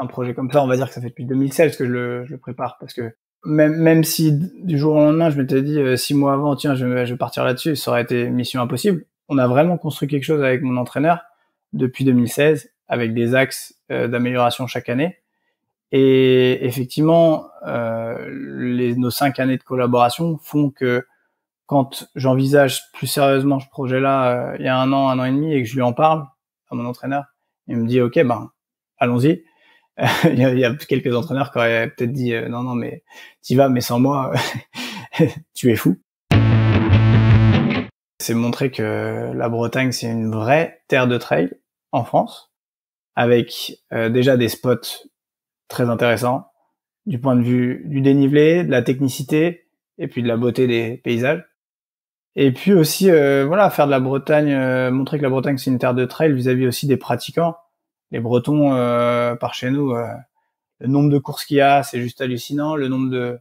un projet comme ça, on va dire que ça fait depuis 2016 que je le, je le prépare, parce que même, même si du jour au lendemain, je m'étais dit euh, six mois avant, tiens, je, je vais partir là-dessus, ça aurait été mission impossible. On a vraiment construit quelque chose avec mon entraîneur depuis 2016, avec des axes euh, d'amélioration chaque année. Et effectivement, euh, les, nos cinq années de collaboration font que quand j'envisage plus sérieusement ce projet-là euh, il y a un an, un an et demi, et que je lui en parle à mon entraîneur, il me dit, OK, ben, allons-y. il, y a, quelques entraîneurs qui auraient peut-être dit euh, non, non, mais tu vas, mais sans moi, tu es fou. C'est montrer que la Bretagne, c'est une vraie terre de trail en France, avec euh, déjà des spots très intéressants, du point de vue du dénivelé, de la technicité et puis de la beauté des paysages. Et puis aussi, euh, voilà, faire de la Bretagne, montrer que la Bretagne c'est une terre de trail vis à -vis aussi des pratiquants les Bretons euh, par chez nous, euh, le nombre de courses qu'il y a, c'est juste hallucinant. Le nombre de,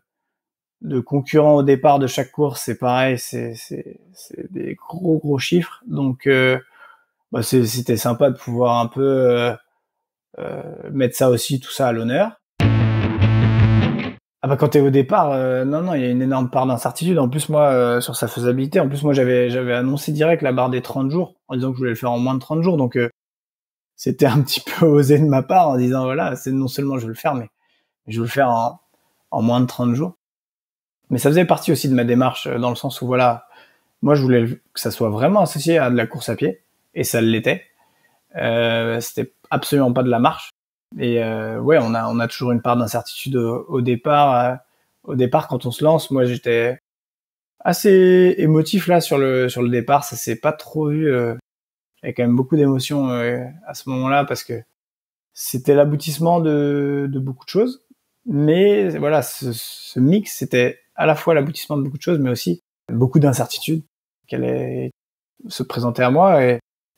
de concurrents au départ de chaque course, c'est pareil, c'est des gros gros chiffres. Donc euh, bah, c'était sympa de pouvoir un peu mettre ça aussi, tout ça à l'honneur. Ah bah quand t'es au départ, non non, il y a une énorme part d'incertitude. En plus moi sur sa faisabilité, en plus moi j'avais j'avais annoncé direct la barre des 30 jours en disant que je voulais le faire en moins de 30 jours. Donc c'était un petit peu osé de ma part en disant voilà, c'est non seulement je veux le faire, mais je veux le faire en, moins de 30 jours. Mais ça faisait partie aussi de ma démarche euh, dans le sens où voilà, moi je voulais que ça soit vraiment associé à de la course à pied et ça l'était. Euh, c'était absolument pas de la marche. Et euh, ouais, on a on a toujours une part d'incertitude au, départ. Euh, au départ, quand on se lance, moi j'étais assez émotif là sur le sur le départ. Ça s'est pas trop vu il y a quand même beaucoup d'émotions euh, à ce moment-là parce que c'était l'aboutissement de, beaucoup de choses. Mais voilà, ce, mix, c'était à la fois l'aboutissement de beaucoup de choses, mais aussi beaucoup d'incertitudes qui allaient se présenter à moi.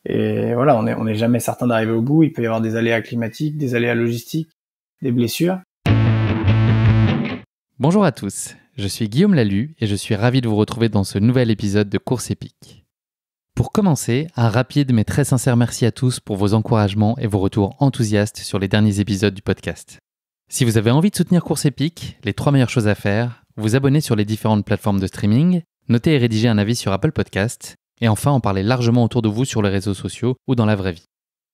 Et, voilà, on n'est jamais certain d'arriver au bout. Il peut y avoir des aléas climatiques, des aléas logistiques, des blessures. Bonjour à tous, je suis Guillaume Lalu et je suis ravi de vous retrouver dans ce nouvel épisode de Course épique. Pour commencer, un rapide mais très sincère merci à tous pour vos encouragements et vos retours enthousiastes sur les derniers épisodes du podcast. Si vous avez envie de soutenir Course Épique, les trois meilleures choses à faire, vous abonner sur les différentes plateformes de streaming, noter et rédiger un avis sur Apple Podcast, et enfin en parler largement autour de vous sur les réseaux sociaux ou dans la vraie vie.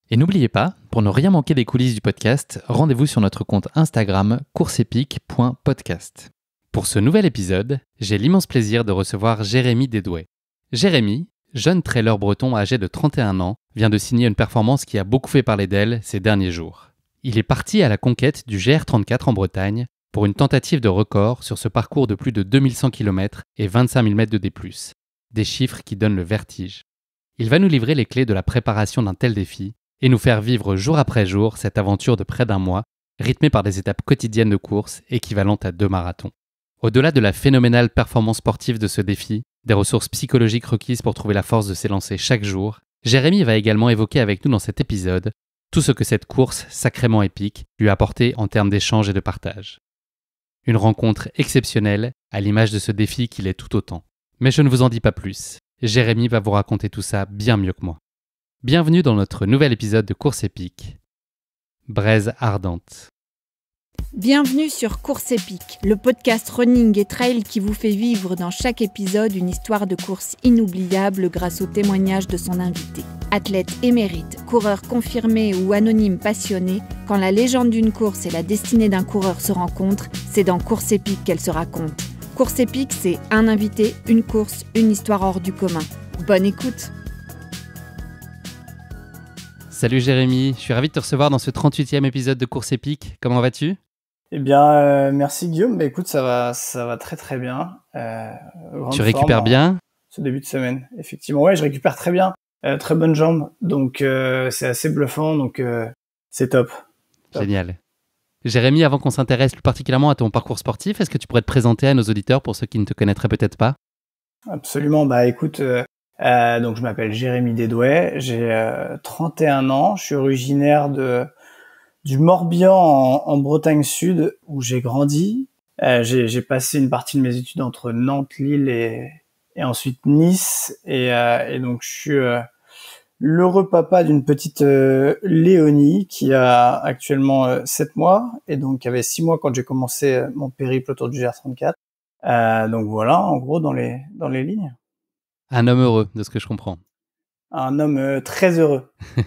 Et n'oubliez pas, pour ne rien manquer des coulisses du podcast, rendez-vous sur notre compte Instagram courseepique.podcast. Pour ce nouvel épisode, j'ai l'immense plaisir de recevoir Jérémy Dédouet. Jérémy, jeune trailer breton âgé de 31 ans, vient de signer une performance qui a beaucoup fait parler d'elle ces derniers jours. Il est parti à la conquête du GR34 en Bretagne pour une tentative de record sur ce parcours de plus de 2100 km et 25 000 mètres de D+, des chiffres qui donnent le vertige. Il va nous livrer les clés de la préparation d'un tel défi et nous faire vivre jour après jour cette aventure de près d'un mois, rythmée par des étapes quotidiennes de course équivalentes à deux marathons. Au-delà de la phénoménale performance sportive de ce défi, des ressources psychologiques requises pour trouver la force de s'élancer chaque jour, Jérémy va également évoquer avec nous dans cet épisode tout ce que cette course sacrément épique lui a apporté en termes d'échange et de partage. Une rencontre exceptionnelle, à l'image de ce défi qu'il est tout autant. Mais je ne vous en dis pas plus, Jérémy va vous raconter tout ça bien mieux que moi. Bienvenue dans notre nouvel épisode de Course épique. Braise ardente. Bienvenue sur Course Épique, le podcast running et trail qui vous fait vivre dans chaque épisode une histoire de course inoubliable grâce au témoignage de son invité. Athlète émérite, coureur confirmé ou anonyme passionné, quand la légende d'une course et la destinée d'un coureur se rencontrent, c'est dans Course Épique qu'elle se raconte. Course Épique, c'est un invité, une course, une histoire hors du commun. Bonne écoute Salut Jérémy, je suis ravi de te recevoir dans ce 38e épisode de Course Épique. Comment vas-tu eh bien, euh, merci Guillaume. Bah, écoute, ça va, ça va très très bien. Euh, tu récupères hein, bien Ce début de semaine, effectivement. Ouais, je récupère très bien. Euh, très bonne jambe, donc c'est assez bluffant, donc c'est top. Génial. Jérémy, avant qu'on s'intéresse plus particulièrement à ton parcours sportif, est-ce que tu pourrais te présenter à nos auditeurs pour ceux qui ne te connaîtraient peut-être pas Absolument. Bah écoute, donc je m'appelle Jérémy Dédouet, j'ai 31 ans, je suis originaire de du Morbihan en, Bretagne Sud où j'ai grandi. Euh, j'ai passé une partie de mes études entre Nantes, Lille et, et ensuite Nice. Et, euh, et donc je suis l'heureux papa d'une petite euh, Léonie qui a actuellement euh, sept mois et donc qui avait six mois quand j'ai commencé mon périple autour du GR34. donc voilà, en gros, dans les, dans les lignes. Un homme heureux, de ce que je comprends. Un homme très heureux.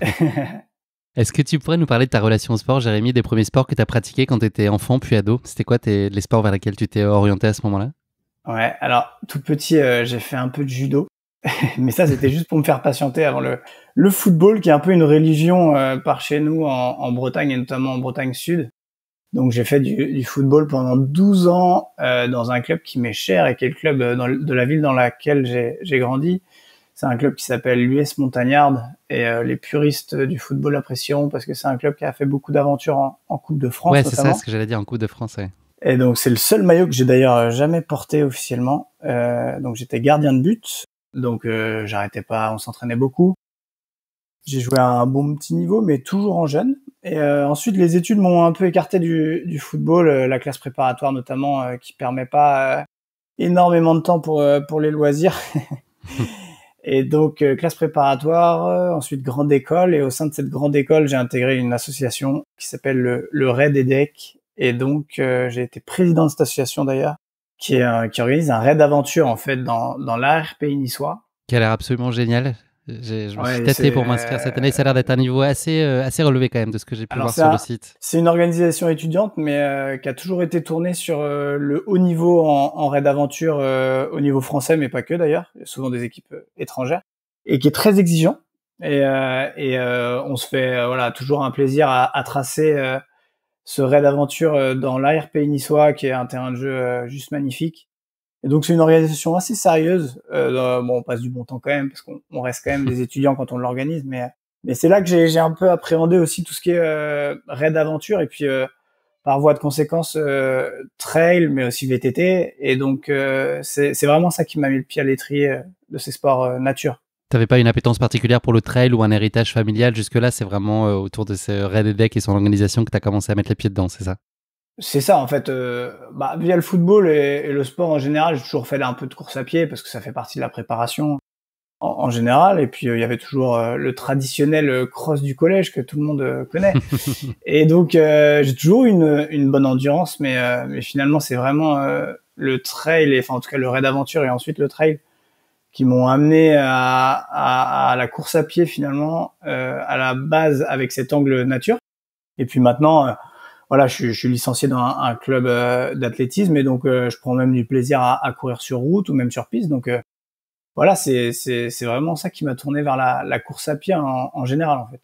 Est-ce que tu pourrais nous parler de ta relation au sport, Jérémy, des premiers sports que tu as pratiqués quand tu étais enfant puis ado C'était quoi tes, les sports vers lesquels tu t'es orienté à ce moment-là Ouais, alors tout petit, euh, j'ai fait un peu de judo, mais ça c'était juste pour me faire patienter avant le, football qui est un peu une religion euh, par chez nous en, Bretagne et notamment en Bretagne Sud. Donc j'ai fait du, football pendant 12 ans euh, dans un club qui m'est cher et qui est le club de la ville dans laquelle j'ai grandi. C'est un club qui s'appelle l'US Montagnard et euh, les puristes du football apprécieront parce que c'est un club qui a fait beaucoup d'aventures en, Coupe de France. Ouais, c'est ça ce que j'allais dire en Coupe de France. Et donc c'est le seul maillot que j'ai d'ailleurs euh, jamais porté officiellement. Euh, donc j'étais gardien de but, donc j'arrêtais pas, on s'entraînait beaucoup. J'ai joué à un bon petit niveau, mais toujours en jeune. Et ensuite, les études m'ont un peu écarté du, football, la classe préparatoire notamment, qui permet pas énormément de temps pour pour les loisirs. Et donc euh, classe préparatoire, euh, ensuite grande école. Et au sein de cette grande école, j'ai intégré une association qui s'appelle le, Raid EDEC. Et donc euh, j'ai été président de cette association d'ailleurs, qui, organise un raid d'aventure en fait dans, dans l'ARPI niçois. Qui a l'air absolument génial je me suis pour m'inscrire cette année. Ça a l'air d'être un niveau assez, euh, assez relevé quand même de ce que j'ai pu voir sur le site. C'est une organisation étudiante, mais euh, qui a toujours été tournée sur euh, le haut niveau en, raid aventure, au niveau français, mais pas que d'ailleurs. Souvent des équipes étrangères et qui est très exigeant. Et, on se fait voilà toujours un plaisir à, tracer ce raid aventure dans l'ARP niçois, qui est un terrain de jeu juste magnifique. Et donc c'est une organisation assez sérieuse. Euh, bon, on passe du bon temps quand même parce qu'on reste quand même des étudiants quand on l'organise, mais mais c'est là que j'ai un peu appréhendé aussi tout ce qui est euh, raid aventure et puis euh, par voie de conséquence euh, trail mais aussi VTT et donc euh, c'est vraiment ça qui m'a mis le pied à l'étrier de ces sports nature. T'avais pas une appétence particulière pour le trail ou un héritage familial jusque-là C'est vraiment autour de ce raid deck et son organisation que tu as commencé à mettre les pieds dedans, c'est ça c'est ça, en fait. Euh, bah, via le football et, le sport en général, j'ai toujours fait un peu de course à pied parce que ça fait partie de la préparation en, général. Et puis, euh, il y avait toujours euh, le traditionnel cross du collège que tout le monde connaît. et donc, j'ai toujours une, une bonne endurance, mais, finalement, c'est vraiment le trail, enfin, en tout cas, le raid d'aventure et ensuite le trail qui m'ont amené à, la course à pied, finalement, à la base avec cet angle nature. Et puis maintenant voilà, je, suis licencié dans un, club euh, d'athlétisme et donc euh, je prends même du plaisir à, courir sur route ou même sur piste. Donc euh, voilà, c'est vraiment ça qui m'a tourné vers la, course à pied en, général en fait.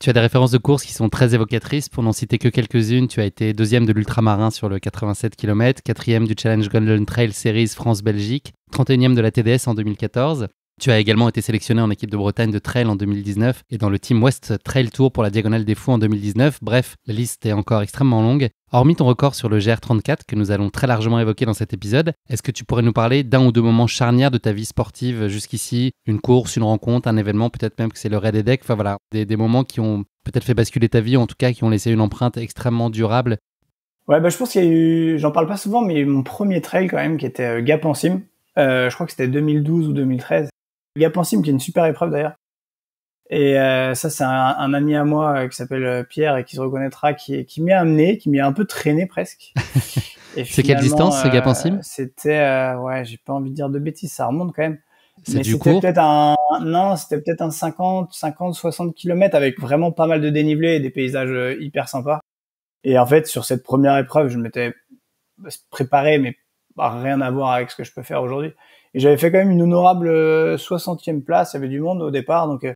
Tu as des références de courses qui sont très évocatrices. Pour n'en citer que quelques-unes, tu as été deuxième de l'ultramarin sur le 87 km, quatrième du Challenge Gondolin Trail Series France-Belgique, 31e de la TDS en 2014. Tu as également été sélectionné en équipe de Bretagne de trail en 2019 et dans le Team West Trail Tour pour la Diagonale des Fous en 2019. Bref, la liste est encore extrêmement longue. Hormis ton record sur le GR34 que nous allons très largement évoquer dans cet épisode, est-ce que tu pourrais nous parler d'un ou deux moments charnières de ta vie sportive jusqu'ici Une course, une rencontre, un événement, peut-être même que c'est le Red Deck, enfin voilà, des, moments qui ont peut-être fait basculer ta vie, en tout cas qui ont laissé une empreinte extrêmement durable. Ouais, bah, je pense qu'il y a eu, j'en parle pas souvent, mais mon premier trail quand même qui était euh, Gap en Cime. Euh, je crois que c'était 2012 ou 2013. Il qui est une super épreuve d'ailleurs. Et euh, ça, c'est un, ami à moi euh, qui s'appelle euh, Pierre et qui se reconnaîtra, qui, qui m'y a amené, qui m'y a un peu traîné presque. c'est quelle distance, ce gap C'était, ouais, j'ai pas envie de dire de bêtises, ça remonte quand même. mais du peut-être un, non, c'était peut-être un 50, 50, 60 km avec vraiment pas mal de dénivelé et des paysages hyper sympas. Et en fait, sur cette première épreuve, je m'étais préparé, mais rien à voir avec ce que je peux faire aujourd'hui. Et j'avais fait quand même une honorable 60e euh, place, il y avait du monde au départ, donc euh,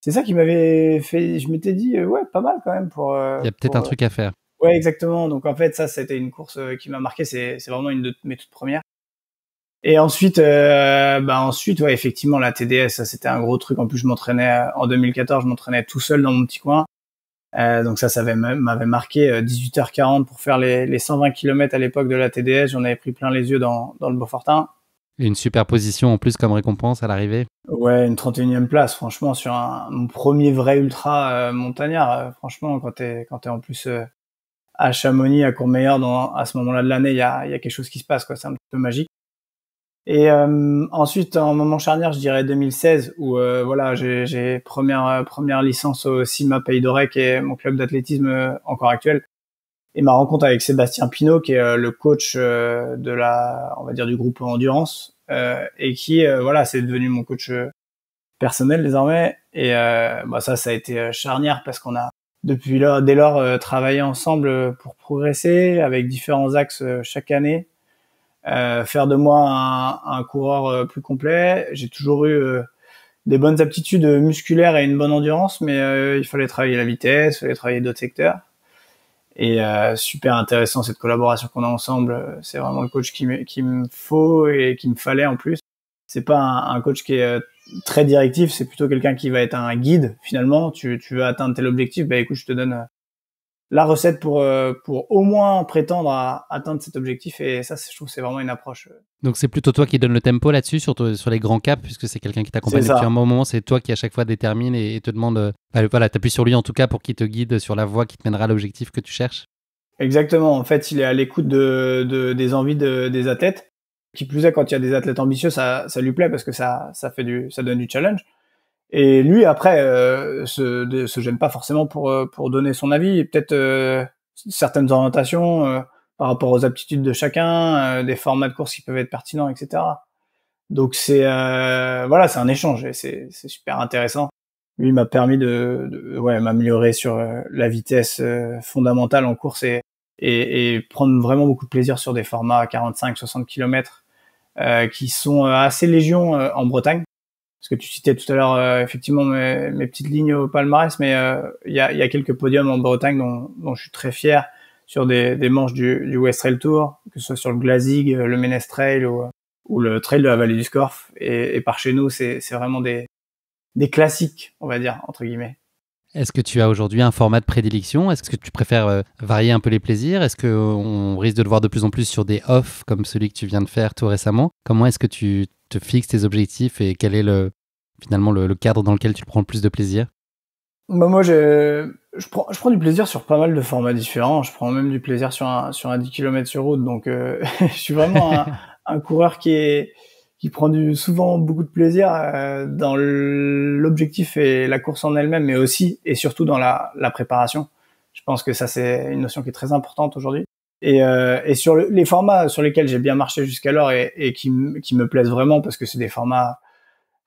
c'est ça qui m'avait fait. Je m'étais dit, euh, ouais, pas mal quand même pour. il y a peut-être un truc à faire. Ouais, exactement. Donc en fait, ça, c'était une course qui m'a marqué. C'est vraiment une de mes toutes premières. Et ensuite, bah ensuite, ouais, effectivement, la TDS, ça c'était un gros truc. En plus, je m'entraînais en 2014, je m'entraînais tout seul dans mon petit coin. Euh, donc ça, ça m'avait marqué. 18h40 pour faire les, les 120 km à l'époque de la TDS, j'en avais pris plein les yeux dans, dans le Beaufortin une superposition en plus comme récompense à l'arrivée Ouais, une 31e place, franchement, sur un, mon premier vrai ultra euh, montagnard. Euh, franchement, quand t'es quand es en plus euh, à Chamonix, à Courmayeur, dans, à ce moment-là de l'année, il y a, y a quelque chose qui se passe, quoi. C'est un petit peu magique. Et ensuite, en moment charnière, je dirais 2016, où voilà, j'ai première première licence au CIMA Pays d'Orec et mon club d'athlétisme encore actuel et ma rencontre avec Sébastien Pinault, qui est euh, le coach euh, de la, on va dire, du groupe endurance, euh, et qui, voilà, c'est devenu mon coach personnel désormais. Et bah, ça, ça a été charnière parce qu'on a depuis lors, dès lors, travaillé ensemble pour progresser avec différents axes chaque année. Euh, faire de moi un, coureur plus complet. J'ai toujours eu des bonnes aptitudes musculaires et une bonne endurance, mais il fallait travailler la vitesse, il fallait travailler d'autres secteurs. Et euh, super intéressant cette collaboration qu'on a ensemble. C'est vraiment le coach qui me, qui me faut et qui me fallait en plus. C'est pas un, coach qui est euh, très directif, c'est plutôt quelqu'un qui va être un guide finalement. Tu, tu veux atteindre tel objectif, bah écoute, je te donne euh, la recette euh, pour au moins prétendre à atteindre cet objectif et ça je trouve c'est vraiment une approche euh. donc c'est plutôt toi qui donne le tempo là-dessus sur sur les grands caps puisque c'est quelqu'un qui t'accompagne depuis un moment c'est toi qui à chaque fois détermine et, te demande Voilà, euh, bah, voilà t'appuies sur lui en tout cas pour qu'il te guide sur la voie qui te mènera à l'objectif que tu cherches exactement en fait il est à l'écoute des envies des athlètes qui plus est quand il y a des athlètes ambitieux ça lui plaît parce que ça fait du ça donne du challenge et lui, après, euh, se, gêne pas forcément pour, euh, pour donner son avis peut-être euh, certaines orientations euh, par rapport aux aptitudes de chacun, des formats de course qui peuvent être pertinents, etc. Donc c'est voilà, c'est un échange et c'est super intéressant. Lui m'a permis de, ouais, m'améliorer sur la vitesse fondamentale en course et, et, prendre vraiment beaucoup de plaisir sur des formats à 45-60 km qui sont assez légion en Bretagne parce que tu citais tout à l'heure euh, effectivement mes, petites lignes au palmarès, mais euh, il y, a, quelques podiums en Bretagne dont, je suis très fier sur des, manches du, du, West Trail Tour, que ce soit sur le Glazig, euh, le Ménestrail ou, ou le Trail de la Vallée du Scorf. Et, par chez nous, c'est vraiment des, des classiques, on va dire, entre guillemets. Est-ce que tu as aujourd'hui un format de prédilection Est-ce que tu préfères varier un peu les plaisirs Est-ce qu'on risque de le voir de plus en plus sur des off, comme celui que tu viens de faire tout récemment Comment est-ce que tu te fixes tes objectifs et quel est le, finalement le, cadre dans lequel tu prends le plus de plaisir bah, Moi, je, je, prends, du plaisir sur pas mal de formats différents. Je prends même du plaisir sur un, sur un 10 km sur route. Donc, euh, je suis vraiment un, coureur qui, est, qui prend du, souvent beaucoup de plaisir euh, dans l'objectif et la course en elle-même, mais aussi et surtout dans la, la préparation. Je pense que ça, c'est une notion qui est très importante aujourd'hui. Et, euh, et sur les formats sur lesquels j'ai bien marché jusqu'alors et, et qui, qui, me plaisent vraiment parce que c'est des formats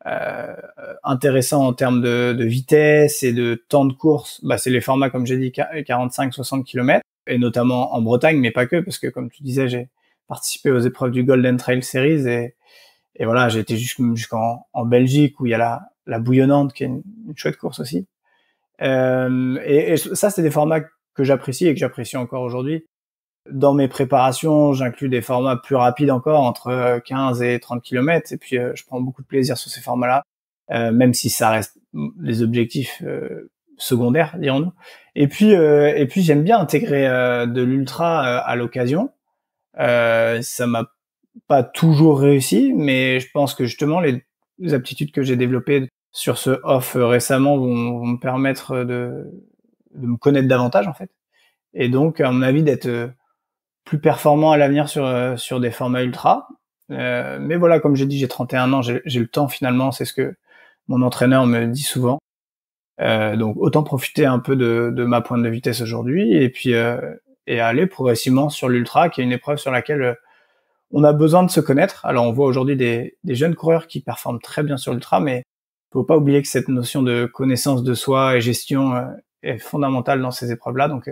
euh, intéressants en termes de, de, vitesse et de temps de course, bah, c'est les formats comme j'ai dit 45-60 km et notamment en Bretagne, mais pas que parce que comme tu disais, j'ai participé aux épreuves du Golden Trail Series et, et voilà, j'ai été jusqu'en en Belgique où il y a la, la bouillonnante qui est une, chouette course aussi. Euh, et, et, ça, c'est des formats que j'apprécie et que j'apprécie encore aujourd'hui. Dans mes préparations, j'inclus des formats plus rapides encore, entre 15 euh, et 30 km. Et puis, euh, je prends beaucoup de plaisir sur ces formats-là, euh, même si ça reste hum, les objectifs secondaires, dirons-nous. Et puis, et puis j'aime bien intégrer de l'ultra à l'occasion. ça m'a pas toujours réussi, mais je pense que justement les, aptitudes que j'ai développées sur ce off récemment vont, me permettre de, me connaître davantage en fait. Et donc, à mon avis, d'être plus performant à l'avenir sur, euh, sur des formats ultra. Euh, mais voilà, comme j'ai dit, j'ai 31 ans, j'ai le temps finalement, c'est ce que mon entraîneur me dit souvent. Euh, donc autant profiter un peu de, de ma pointe de vitesse aujourd'hui et puis et aller progressivement sur l'ultra, qui est une épreuve sur laquelle on a besoin de se connaître. Alors on voit aujourd'hui des, des jeunes coureurs qui performent très bien sur l'ultra, mais faut pas oublier que cette notion de connaissance de soi et gestion est fondamentale dans ces épreuves-là. Donc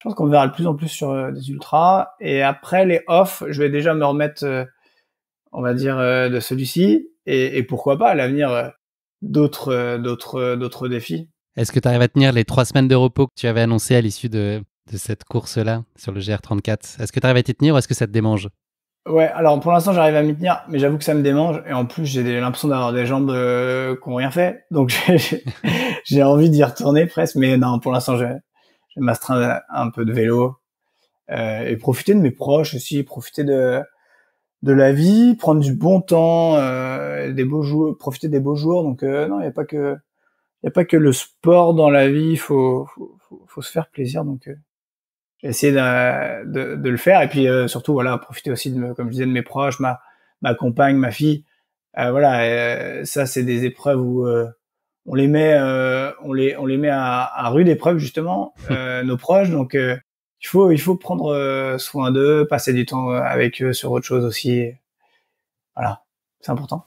je pense qu'on verra de plus en plus sur euh, des ultras. Et après les off, je vais déjà me remettre, euh, on va dire, euh, de celui-ci. Et, pourquoi pas à l'avenir d'autres, d'autres, d'autres défis. Est-ce que tu arrives à tenir les trois semaines de repos que tu avais annoncées à l'issue de, cette course-là sur le GR34 Est-ce que tu arrives à t'y tenir ou est-ce que ça te démange Ouais, alors pour l'instant j'arrive à m'y tenir, mais j'avoue que ça me démange et en plus j'ai l'impression d'avoir des jambes qui n'ont rien fait, donc j'ai envie d'y retourner presque, mais non, pour l'instant m'astreindre un peu de vélo euh, et profiter de mes proches aussi, profiter de de la vie, prendre du bon temps, euh, des beaux jours, profiter des beaux jours. Donc euh, non, il n'y a pas que il y a pas que le sport dans la vie, faut faut, faut, se faire plaisir. Donc j'ai essayé de, de, le faire et puis surtout voilà profiter aussi de comme je disais de mes proches, ma ma compagne, ma fille. voilà, ça c'est des épreuves où on les met, euh, on les, on les met à, rude épreuve justement, euh, nos proches. Donc, euh, il faut, il faut prendre soin d'eux, passer du temps avec eux sur autre chose aussi. Voilà, c'est important.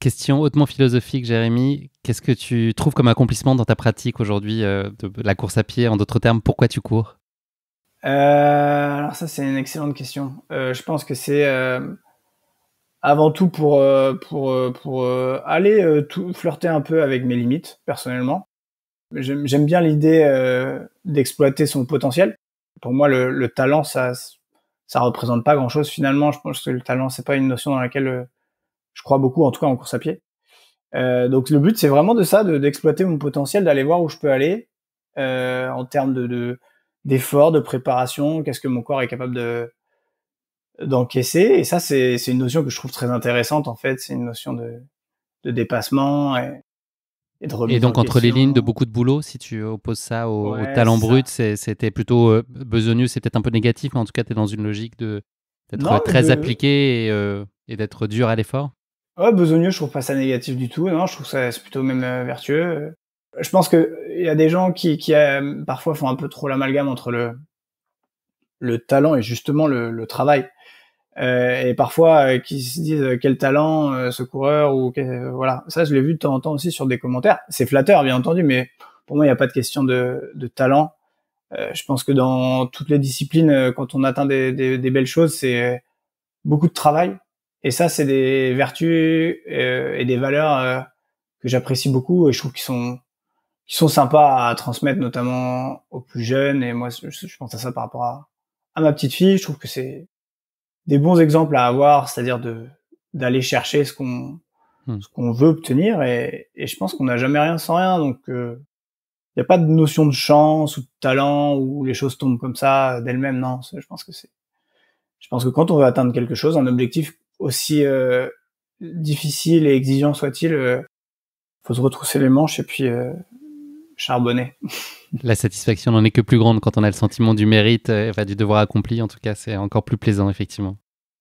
Question hautement philosophique, Jérémy. Qu'est-ce que tu trouves comme accomplissement dans ta pratique aujourd'hui de la course à pied En d'autres termes, pourquoi tu cours Alors ça, c'est une excellente question. je pense que c'est avant tout pour euh, pour euh, pour euh, aller tout, flirter un peu avec mes limites personnellement. J'aime bien l'idée d'exploiter son potentiel. Pour moi, le, talent, ça ça représente pas grand chose finalement. Je pense que le talent, c'est pas une notion dans laquelle je crois beaucoup, en tout cas en course à pied. donc le but, c'est vraiment de ça, d'exploiter mon potentiel, d'aller voir où je peux aller en termes de d'efforts, de, préparation, qu'est-ce que mon corps est capable de d'encaisser. Et ça, c'est une notion que je trouve très intéressante, en fait. C'est une notion de, de dépassement et, de remise Et donc, entre les lignes de beaucoup de boulot, si tu opposes ça au, talent brut, c'était plutôt euh, besogneux, c'est peut-être un peu négatif, mais en tout cas, tu es dans une logique d'être très appliqué euh, et, d'être dur à l'effort Ouais, besogneux, je trouve pas ça négatif du tout. Non, je trouve ça c'est plutôt même euh, vertueux. Je pense qu'il il y a des gens qui, qui parfois font un peu trop l'amalgame entre le, le talent et justement le travail. Euh, et parfois euh, qui se disent euh, quel talent ce coureur ou voilà. Ça, je l'ai vu de temps en temps aussi sur des commentaires. C'est flatteur, bien entendu, mais pour moi, il n'y a pas de question de, de talent. je pense que dans toutes les disciplines, quand on atteint des, des, belles choses, c'est beaucoup de travail. Et ça, c'est des vertus et des valeurs que j'apprécie beaucoup et je trouve qu'ils sont qui sont sympas à transmettre notamment aux plus jeunes et moi je, pense à ça par rapport à ma petite fille je trouve que c'est des bons exemples à avoir, c'est-à-dire de d'aller chercher ce qu'on hmm. ce qu'on veut obtenir et, et je pense qu'on n'a jamais rien sans rien donc il euh, n'y a pas de notion de chance ou de talent ou les choses tombent comme ça d'elles-mêmes non je pense que c'est je pense que quand on veut atteindre quelque chose un objectif aussi euh, difficile et exigeant soit-il euh, faut se retrousser les manches et puis euh, charbonner La satisfaction n'en est que plus grande quand on a le sentiment du mérite, euh, enfin, du devoir accompli. En tout cas, c'est encore plus plaisant, effectivement.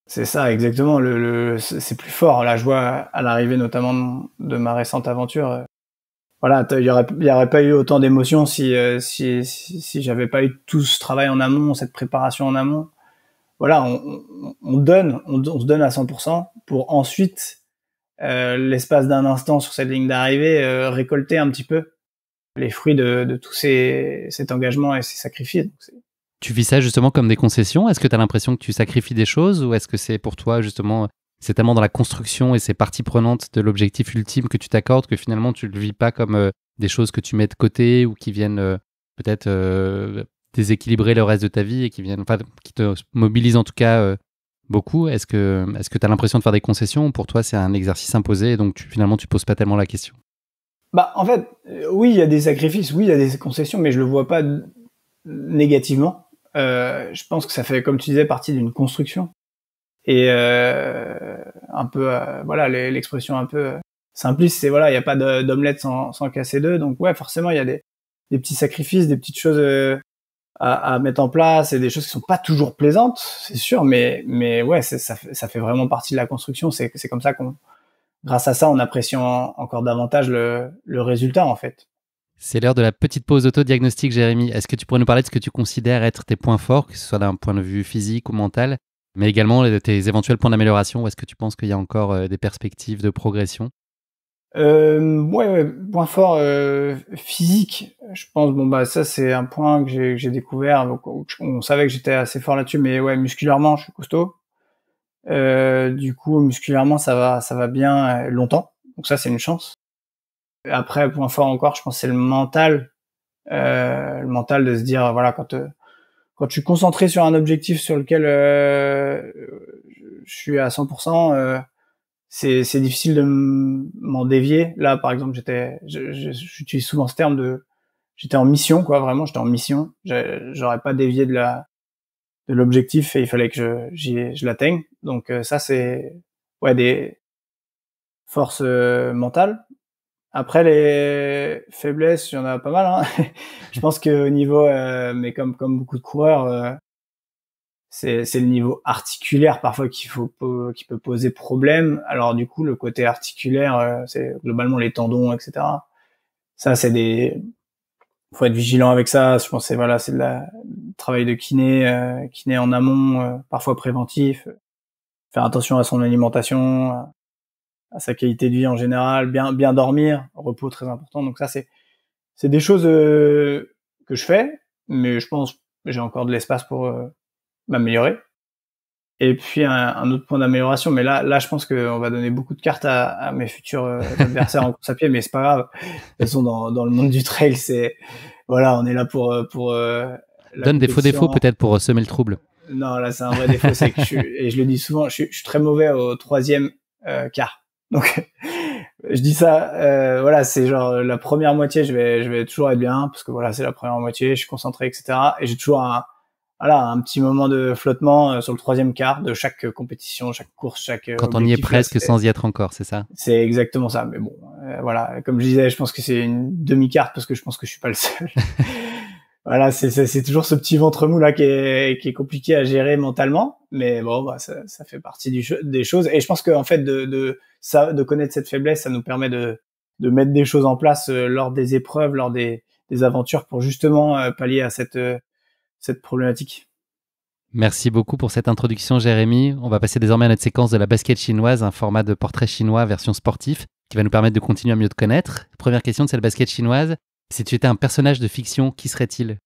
C'est ça, exactement. Le, c'est plus fort. la joie à l'arrivée notamment de, ma récente aventure. Euh, voilà, il n'y aurait, pas eu autant d'émotions euh, si, si, si, j'avais pas eu tout ce travail en amont, cette préparation en amont. Voilà, on, donne, on, se donne à 100% pour ensuite, l'espace d'un instant sur cette ligne d'arrivée, récolter un petit peu les fruits de, tout tous ces, cet engagement et ces sacrifices. tu vis ça justement comme des concessions Est-ce que tu as l'impression que tu sacrifies des choses ou est-ce que c'est pour toi justement, c'est tellement dans la construction et c'est partie prenante de l'objectif ultime que tu t'accordes que finalement tu ne le vis pas comme euh, des choses que tu mets de côté ou qui viennent euh, peut-être euh, déséquilibrer le reste de ta vie et qui viennent, enfin, qui te mobilisent en tout cas beaucoup. Est-ce que tu as l'impression de faire des concessions pour toi c'est un exercice imposé et donc finalement tu poses pas tellement la question bah, en fait, euh, oui, il y a des sacrifices, oui, il y a des concessions, mais je le vois pas négativement. Euh, je pense que ça fait, comme tu disais, partie d'une construction. Et euh, un peu, euh, voilà, l'expression un peu euh, simpliste, c'est voilà, il n'y a pas d'omelette sans, sans, casser deux. Donc ouais, forcément, il y a des, des, petits sacrifices, des petites choses à, mettre en place et des choses qui sont pas toujours plaisantes, c'est sûr, mais mais ouais, ça, ça fait vraiment partie de la construction. C'est comme ça qu'on grâce à ça, on apprécie encore davantage le, résultat, en fait. C'est l'heure de la petite pause auto Jérémy. Est-ce que tu pourrais nous parler de ce que tu considères être tes points forts, que ce soit d'un point de vue physique ou mental, mais également tes éventuels points d'amélioration Est-ce que tu penses qu'il y a encore euh, des perspectives de progression euh, ouais, ouais, point fort euh, physique. Je pense bon bah ça c'est un point que j'ai découvert. on, on savait que j'étais assez fort là-dessus, mais ouais musculairement je suis costaud. Euh, du coup, musculairement, ça va, ça va bien euh, longtemps. Donc ça, c'est une chance. Après, point fort encore, je pense c'est le mental, euh, le mental de se dire voilà quand quand je suis concentré sur un objectif sur lequel euh, je suis à 100%, c'est, c'est difficile de m'en dévier. Là, par exemple, j'étais, j'utilise souvent ce terme de, j'étais en mission, quoi. Vraiment, j'étais en mission. j'aurais pas dévié de la, de l'objectif et il fallait que je, j'y, je l'atteigne. Donc euh, ça, c'est ouais des forces euh, mentales. Après les faiblesses, il y en a pas mal. Hein. je pense que niveau, euh, mais comme comme beaucoup de coureurs, c'est le niveau articulaire parfois faut qui peut poser problème. Alors du coup, le côté articulaire, c'est globalement les tendons, etc. Ça, c'est des faut être vigilant avec ça. Je pense c'est voilà, c'est de la travail de kiné, kiné en amont, parfois préventif faire attention à son alimentation, à sa qualité de vie en général, bien bien dormir, repos très important. Donc ça c'est c'est des choses euh, que je fais, mais je pense j'ai encore de l'espace pour euh, m'améliorer. Et puis un, autre point d'amélioration, mais là là je pense qu'on va donner beaucoup de cartes à, mes futurs euh, adversaires en course à pied, mais c'est pas grave. Elles sont dans dans le monde du trail, c'est voilà, on est là pour pour Donne des faux défauts peut-être pour semer le trouble. Non, là, c'est un vrai défaut, c'est que je et je le dis souvent, je suis, très mauvais au troisième euh, quart. Donc, je dis ça, euh, voilà, c'est genre la première moitié, je vais, je vais toujours être bien parce que voilà, c'est la première moitié, je suis concentré, etc. Et j'ai toujours un, voilà, un petit moment de flottement euh, sur le troisième quart de chaque compétition, chaque course, chaque. Quand on y est presque sans y être encore, c'est ça C'est exactement ça. Mais bon, voilà, comme je disais, je pense que c'est une demi-carte parce que je pense que je suis pas le seul. voilà, c'est toujours ce petit ventre mou là qui est, compliqué à gérer mentalement, mais bon, bah, ça, fait partie du, des choses. Et je pense qu'en fait, de, ça, de connaître cette faiblesse, ça nous permet de, mettre des choses en place euh, lors des épreuves, lors des, aventures, pour justement euh, pallier à cette, euh, cette problématique. Merci beaucoup pour cette introduction, Jérémy. On va passer désormais à notre séquence de la basket chinoise, un format de portrait chinois version sportif qui va nous permettre de continuer à mieux te connaître. Première question, de cette basket chinoise. Si tu étais un personnage de fiction, qui serait-il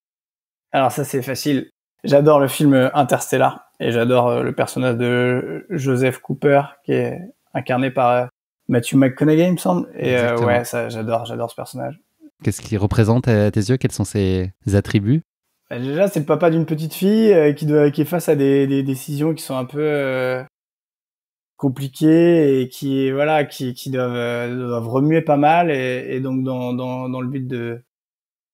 Alors ça c'est facile. J'adore le film euh, Interstellar et j'adore euh, le personnage de euh, Joseph Cooper qui est incarné par Matthew McConaughey, il me semble. Et ouais, ça, j'adore, j'adore ce personnage. Qu'est-ce qu'il représente à tes yeux Quels sont ses attributs bah, Déjà, c'est le papa d'une petite fille qui, doit, qui est face à des, décisions qui sont un peu compliqué et qui voilà qui, qui doivent, euh, doivent, remuer pas mal et, donc dans, dans, dans, le but de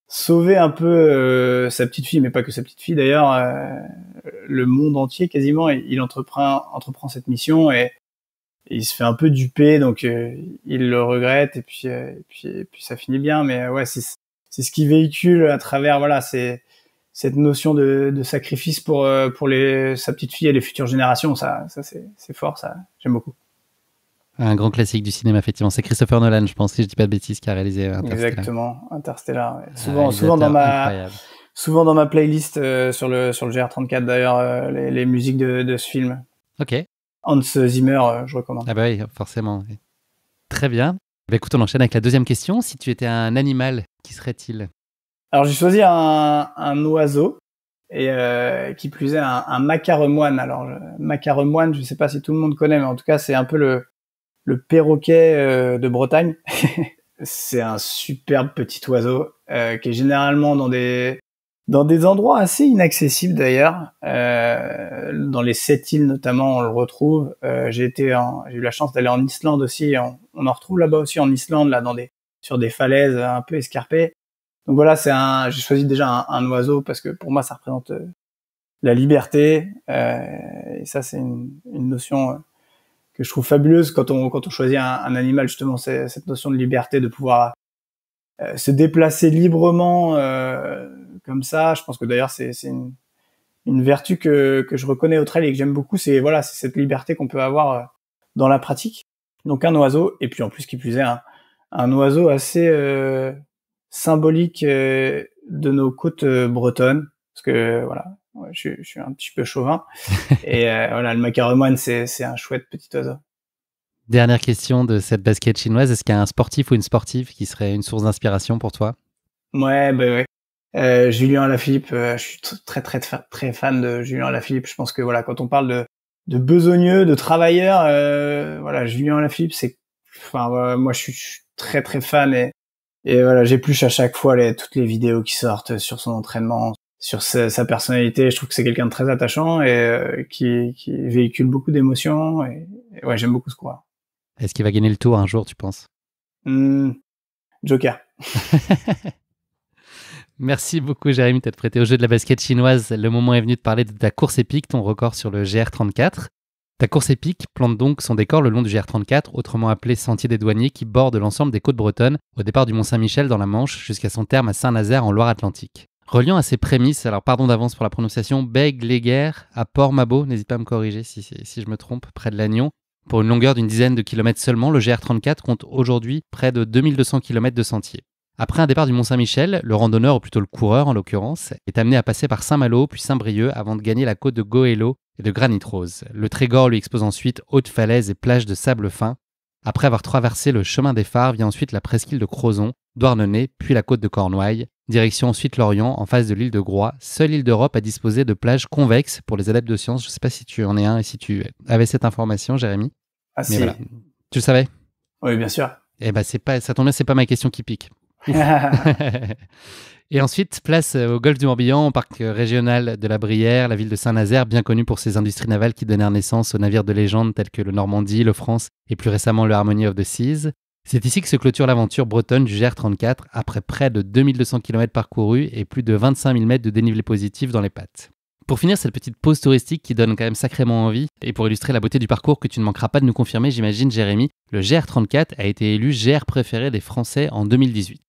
sauver un peu euh, sa petite fille mais pas que sa petite fille d'ailleurs euh, le monde entier quasiment il, entreprend entreprend cette mission et, il se fait un peu duper donc il le regrette et puis, et puis et puis ça finit bien mais ouais c'est c'est ce qui véhicule à travers voilà c'est cette notion de, sacrifice pour euh, pour les sa petite fille et les futures générations. Ça, ça c'est fort. Ça, j'aime beaucoup. Un grand classique du cinéma, effectivement. C'est Christopher Nolan, je pense, si je dis pas de bêtises, qui a réalisé Interstellar. Exactement, Interstellar. Ah, souvent, dans ma playlist euh, sur le sur le GR34 d'ailleurs euh, les, musiques de, ce film. Ok. Hans Zimmer, je recommande. Ah bah oui, forcément. Très bien. Bah écoute, on enchaîne avec la deuxième question. Si tu étais un animal, qui serait-il alors j'ai choisi un, oiseau et euh, qui plus est un, un macaremoine. Alors macaremoine, je ne sais pas si tout le monde connaît, mais en tout cas c'est un peu le, perroquet euh, de Bretagne. c'est un superbe petit oiseau euh, qui est généralement dans des dans des endroits assez inaccessibles d'ailleurs, dans les sept îles notamment on le retrouve. j'ai été, j'ai eu la chance d'aller en Islande aussi. On, on en retrouve là-bas aussi en Islande, là dans des sur des falaises un peu escarpées. Donc voilà, c'est un. J'ai choisi déjà un, oiseau parce que pour moi, ça représente euh, la liberté. Euh, et ça, c'est une, une, notion euh, que je trouve fabuleuse quand on quand on choisit un, animal justement. C'est cette notion de liberté, de pouvoir se déplacer librement comme ça. Je pense que d'ailleurs c'est une, une, vertu que, que je reconnais au trail et que j'aime beaucoup. C'est voilà, c'est cette liberté qu'on peut avoir dans la pratique. Donc un oiseau et puis en plus qui plus est un, un oiseau assez symbolique euh, de nos côtes euh, bretonnes, parce que voilà, je, je, suis un petit peu chauvin. et euh, voilà, le moine c'est un chouette petit oiseau. Dernière question de cette basket chinoise, est-ce qu'il y a un sportif ou une sportive qui serait une source d'inspiration pour toi Ouais, bah ouais. Euh, Julien Lafilippe, je suis très très très fan de Julien Lafilippe. Je pense que voilà, quand on parle de, de besogneux, de travailleurs, euh, voilà, Julien Lafilippe, c'est, enfin, moi je suis, je suis très très fan et et voilà, j'épluche à chaque fois toutes les vidéos qui sortent sur son entraînement, sur sa, personnalité. Je trouve que c'est quelqu'un de très attachant et euh, qui, véhicule beaucoup d'émotions. Et, ouais, j'aime beaucoup ce coureur. Est-ce qu'il va gagner le tour un jour, tu penses hmm, Joker. Merci beaucoup, Jérémy, d'être prêté au jeu de la basket chinoise. Le moment est venu de parler de ta course épique, ton record sur le GR34. Ta course épique plante donc son décor le long du GR34, autrement appelé Sentier des douaniers, qui borde l'ensemble des côtes bretonnes, au départ du Mont-Saint-Michel dans la Manche, jusqu'à son terme à Saint-Nazaire en Loire-Atlantique. Reliant à ses prémices, alors pardon d'avance pour la prononciation, bègue Léguerre, à Port-Mabot, n'hésite pas à me corriger si, je me trompe, près de Lannion, pour une longueur d'une dizaine de kilomètres seulement, le GR34 compte aujourd'hui près de 2200 km de sentiers. Après un départ du Mont-Saint-Michel, le randonneur, ou plutôt le coureur en l'occurrence, est amené à passer par Saint-Malo puis Saint-Brieuc avant de gagner la côte de Goëlo et de granit rose. Le Trégor lui expose ensuite hautes falaises et plages de sable fin. Après avoir traversé le chemin des phares, vient ensuite la presqu'île de Crozon, Douarnenez, puis la côte de Cornouailles. Direction ensuite l'Orient, en face de l'île de Groix, seule île d'Europe à disposer de plages convexes pour les adeptes de sciences. Je ne sais pas si tu en es un et si tu avais cette information, Jérémy. Ah, si Tu le savais Oui, bien sûr. Eh ben, c'est pas, ça tombe bien, c'est pas ma question qui pique. Et ensuite, place euh, au golfe du Morbihan, au parc euh, régional de la Brière, la ville de Saint-Nazaire, bien connue pour ses industries navales qui donnèrent naissance aux navires de légende tels que le Normandie, le France et plus récemment le Harmony of the Seas. C'est ici que se clôture l'aventure bretonne du GR34 après près de 2200 km parcourus et plus de 25 000 mètres de dénivelé positif dans les pattes. Pour finir cette petite pause touristique qui donne quand même sacrément envie, et pour illustrer la beauté du parcours que tu ne manqueras pas de nous confirmer, j'imagine Jérémy, le GR34 a été élu GR préféré des Français en 2018.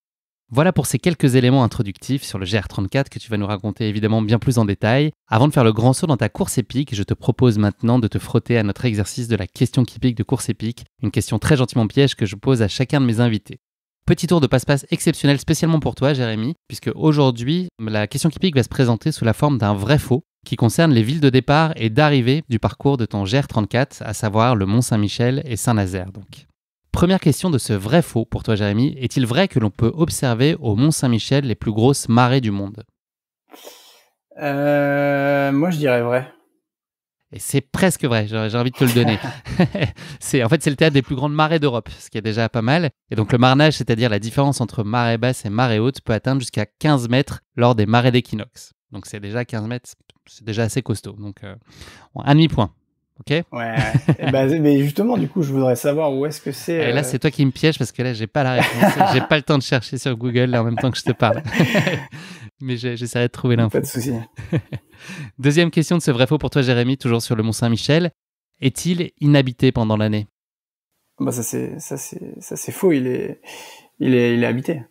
Voilà pour ces quelques éléments introductifs sur le GR34 que tu vas nous raconter évidemment bien plus en détail. Avant de faire le grand saut dans ta course épique, je te propose maintenant de te frotter à notre exercice de la question qui pique de course épique, une question très gentiment piège que je pose à chacun de mes invités. Petit tour de passe-passe exceptionnel spécialement pour toi, Jérémy, puisque aujourd'hui, la question qui pique va se présenter sous la forme d'un vrai-faux qui concerne les villes de départ et d'arrivée du parcours de ton GR34, à savoir le Mont-Saint-Michel et Saint-Nazaire. Donc. Première question de ce vrai faux pour toi, Jérémy. Est-il vrai que l'on peut observer au Mont Saint-Michel les plus grosses marées du monde euh, Moi, je dirais vrai. Et c'est presque vrai, j'ai envie de te le donner. c'est En fait, c'est le théâtre des plus grandes marées d'Europe, ce qui est déjà pas mal. Et donc, le marnage, c'est-à-dire la différence entre marée basse et marée haute, peut atteindre jusqu'à 15 mètres lors des marées d'équinoxe. Donc, c'est déjà 15 mètres, c'est déjà assez costaud. Donc, euh, un demi-point ok Ouais. Bah, mais justement, du coup, je voudrais savoir où est-ce que c'est. là, euh, c'est toi qui me pièges parce que là, j'ai pas la réponse. j'ai pas le temps de chercher sur Google en même temps que je te parle. mais j'essaierai de trouver l'info. Pas de souci. Deuxième question de ce vrai faux pour toi, Jérémy, toujours sur le Mont Saint-Michel. Est-il inhabité pendant l'année Bah ça c'est ça c'est ça c'est faux. Il est il est il est habité.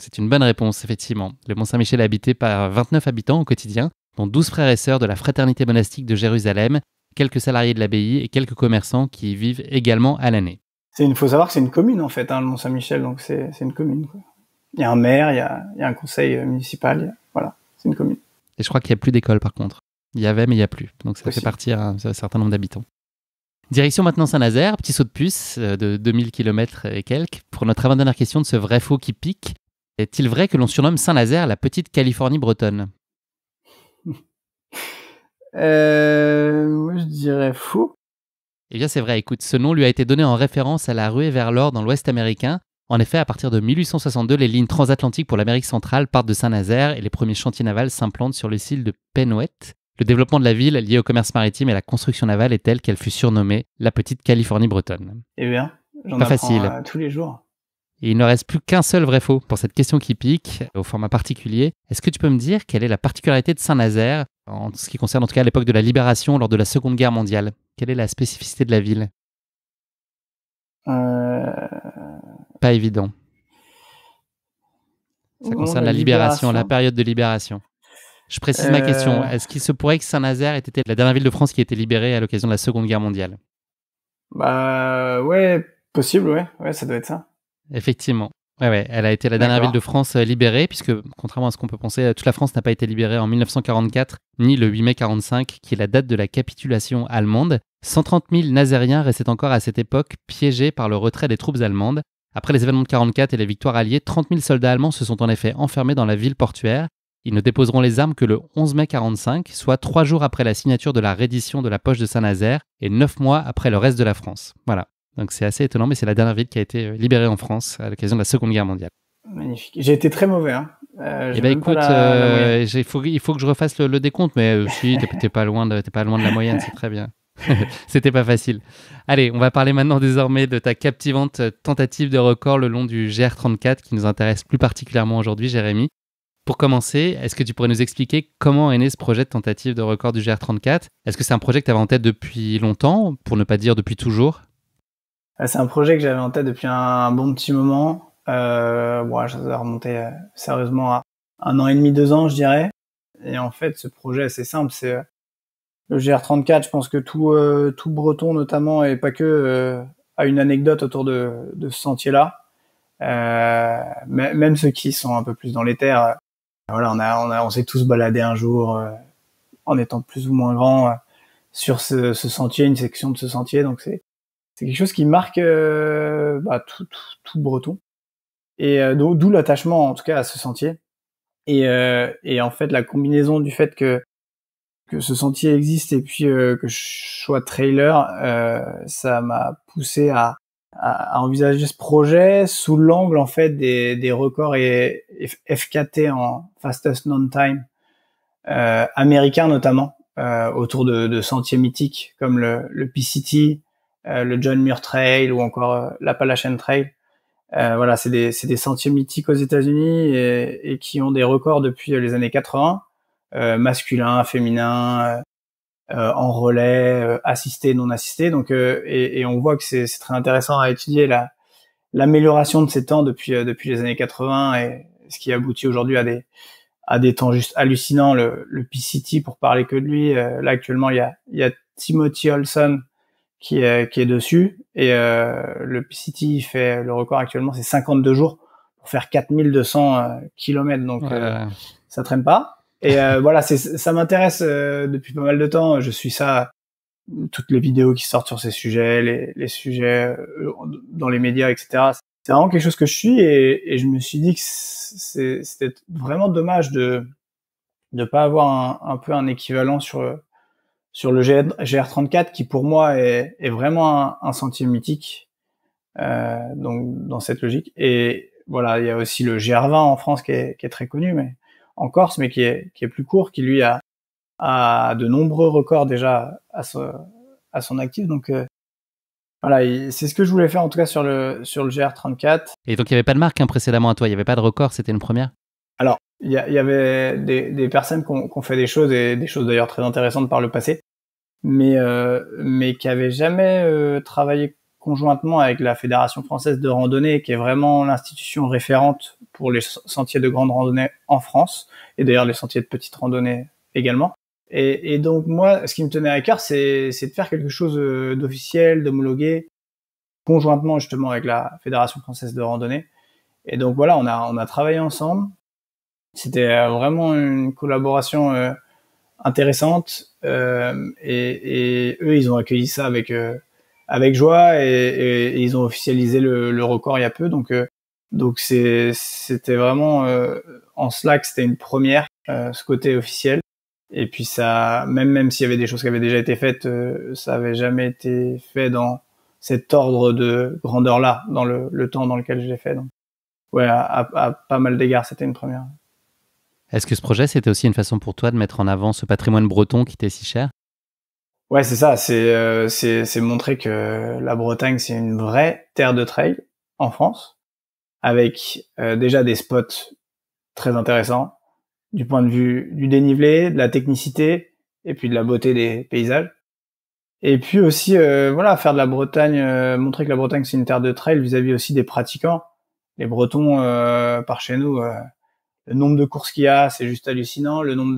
C'est une bonne réponse, effectivement. Le Mont Saint-Michel est habité par 29 habitants au quotidien, dont 12 frères et sœurs de la fraternité monastique de Jérusalem, quelques salariés de l'abbaye et quelques commerçants qui y vivent également à l'année. Il faut savoir que c'est une commune en fait, hein, le Mont-Saint-Michel, donc c'est une commune. Il y a un maire, il y a, un conseil euh, municipal, voilà, c'est une commune. Et je crois qu'il n'y a plus d'école par contre. Il y avait, mais il n'y a plus. Donc ça fait partir un, certain nombre d'habitants. Direction maintenant Saint-Nazaire, petit saut de puce euh, de 2000 km et quelques, pour notre avant-dernière question de ce vrai faux qui pique. Est-il vrai que l'on surnomme Saint-Nazaire la petite Californie bretonne euh, je dirais faux. Eh bien, c'est vrai. Écoute, ce nom lui a été donné en référence à la ruée vers l'or dans l'Ouest américain. En effet, à partir de 1862, les lignes transatlantiques pour l'Amérique centrale partent de Saint-Nazaire et les premiers chantiers navals s'implantent sur le site de Penouette. Le développement de la ville lié au commerce maritime et à la construction navale est tel qu'elle fut surnommée la petite Californie bretonne. Eh bien, j'en Pas facile. Euh, tous les jours. il ne reste plus qu'un seul vrai faux pour cette question qui pique, au format particulier. Est-ce que tu peux me dire quelle est la particularité de Saint-Nazaire en ce qui concerne en tout cas l'époque de la libération lors de la Seconde Guerre mondiale Quelle est la spécificité de la ville euh, Pas évident. Ça concerne la libération, la période de libération. Je précise ma question. Euh. Est-ce qu'il se pourrait que Saint-Nazaire ait été la dernière ville de France qui a été libérée à l'occasion de la Seconde Guerre mondiale Bah ouais, possible, ouais. ouais, ça doit être ça. Effectivement. Ouais, elle a été la dernière ville de France euh, libérée, puisque contrairement à ce qu'on peut penser, euh, toute la France n'a pas été libérée en 1944, ni le 8 mai 45, qui est la date de la capitulation allemande. 130 000 Nazériens restaient encore à cette époque piégés par le retrait des troupes allemandes. Après les événements de 44 et les victoires alliées, 30 000 soldats allemands se sont en effet enfermés dans la ville portuaire. Ils ne déposeront les armes que le 11 mai 45, soit trois jours après la signature de la reddition de la poche de Saint-Nazaire et neuf mois après le reste de la France. Voilà. Donc c'est assez étonnant, mais c'est la dernière ville qui a été euh, libérée en France à l'occasion de la Seconde Guerre mondiale. Magnifique. J'ai été très mauvais. Hein. Euh, eh ben écoute, euh, il, faut, que je refasse le, décompte, mais tu si, pas, loin de, pas loin de la moyenne, c'est très bien. C'était pas facile. Allez, on va parler maintenant désormais de ta captivante tentative de record le long du GR34 qui nous intéresse plus particulièrement aujourd'hui, Jérémy. Pour commencer, est-ce que tu pourrais nous expliquer comment est né ce projet de tentative de record du GR34 Est-ce que c'est un projet que tu avais en tête depuis longtemps, pour ne pas dire depuis toujours euh, c'est un projet que j'avais en tête depuis un, bon petit moment. Euh, bon, ça a remonté euh, sérieusement à un an et demi, deux ans, je dirais. Et en fait, ce projet, c'est simple, c'est euh, le GR34. Je pense que tout, tout breton, notamment, et pas que, a une anecdote autour de, de ce sentier-là. Euh, même ceux qui sont un peu plus dans les terres, voilà, on a, on a, on s'est tous baladés un jour en étant plus ou moins grand sur ce, ce, sentier, une section de ce sentier. Donc c'est, c'est quelque chose qui marque euh, bah, tout, tout, breton. Et euh, d'où l'attachement, en tout cas, à ce sentier. Et, euh, et, en fait, la combinaison du fait que, que ce sentier existe et puis que je sois trailer, ça m'a poussé à, à, envisager ce projet sous l'angle, en fait, des, des records et, FKT en fastest non-time, américain notamment, autour de, sentiers mythiques comme le, le PCT, euh, le John Muir Trail ou encore euh, l'Appalachian Trail. Euh, voilà, c'est des, des, sentiers mythiques aux États-Unis et, et, qui ont des records depuis les années 80, masculins, féminins, en relais, assistés, non assistés. Donc, et, et, on voit que c'est très intéressant à étudier la, l'amélioration de ces temps depuis depuis les années 80 et ce qui aboutit aujourd'hui à des à des temps juste hallucinants le le PCT pour parler que de lui là actuellement il y a il y a Timothy Olson qui est, qui est dessus. Et euh, le city fait le record actuellement, c'est 52 jours pour faire 4200 euh, kilomètres. Donc euh, ça traîne pas. Et voilà, ça m'intéresse depuis pas mal de temps. Je suis ça toutes les vidéos qui sortent sur ces sujets, les, sujets dans les médias, etc. C'est vraiment quelque chose que je suis et, et je me suis dit que c'était vraiment dommage de ne pas avoir un, un, peu un équivalent sur sur le GR34 qui pour moi est, vraiment un, sentier mythique euh, donc dans cette logique et voilà il y a aussi le GR20 en France qui est, très connu mais en Corse mais qui est, plus court qui lui a, de nombreux records déjà à, son actif donc euh, voilà, c'est ce que je voulais faire en tout cas sur le, sur le GR34. Et donc il n'y avait pas de marque hein, précédemment à toi, il n'y avait pas de record, c'était une première Alors, il y, avait des, personnes qui ont, fait des choses, et des choses d'ailleurs très intéressantes par le passé mais euh, mais qui avait jamais euh, travaillé conjointement avec la Fédération française de randonnée, qui est vraiment l'institution référente pour les sentiers de grande randonnée en France, et d'ailleurs les sentiers de petite randonnée également. Et, et donc moi, ce qui me tenait à cœur, c'est de faire quelque chose euh, d'officiel, d'homologué, conjointement justement avec la Fédération française de randonnée. Et donc voilà, on a, on a travaillé ensemble. C'était vraiment une collaboration intéressante euh, et, et, eux, ils ont accueilli ça avec euh, avec joie et, ils ont officialisé le, le, record il y a peu. Donc euh, donc c'est c'était vraiment en Slack, c'était une première ce côté officiel. Et puis ça, même même s'il y avait des choses qui avaient déjà été faites, ça avait jamais été fait dans cet ordre de grandeur là, dans le, le temps dans lequel je l'ai fait. Donc ouais, à pas mal d'égards, c'était une première. Est-ce que ce projet, c'était aussi une façon pour toi de mettre en avant ce patrimoine breton qui t'est si cher Ouais, c'est ça. Euh, c'est c'est montrer que la Bretagne, c'est une vraie terre de trail en France, avec euh, déjà des spots très intéressants du point de vue du dénivelé, de la technicité et puis de la beauté des paysages. Et puis aussi, euh, voilà, faire de la Bretagne, montrer que la Bretagne, c'est une terre de trail vis-à-vis -vis aussi des pratiquants. Les Bretons, par chez nous, le nombre de courses qu'il y a, c'est juste hallucinant. Le nombre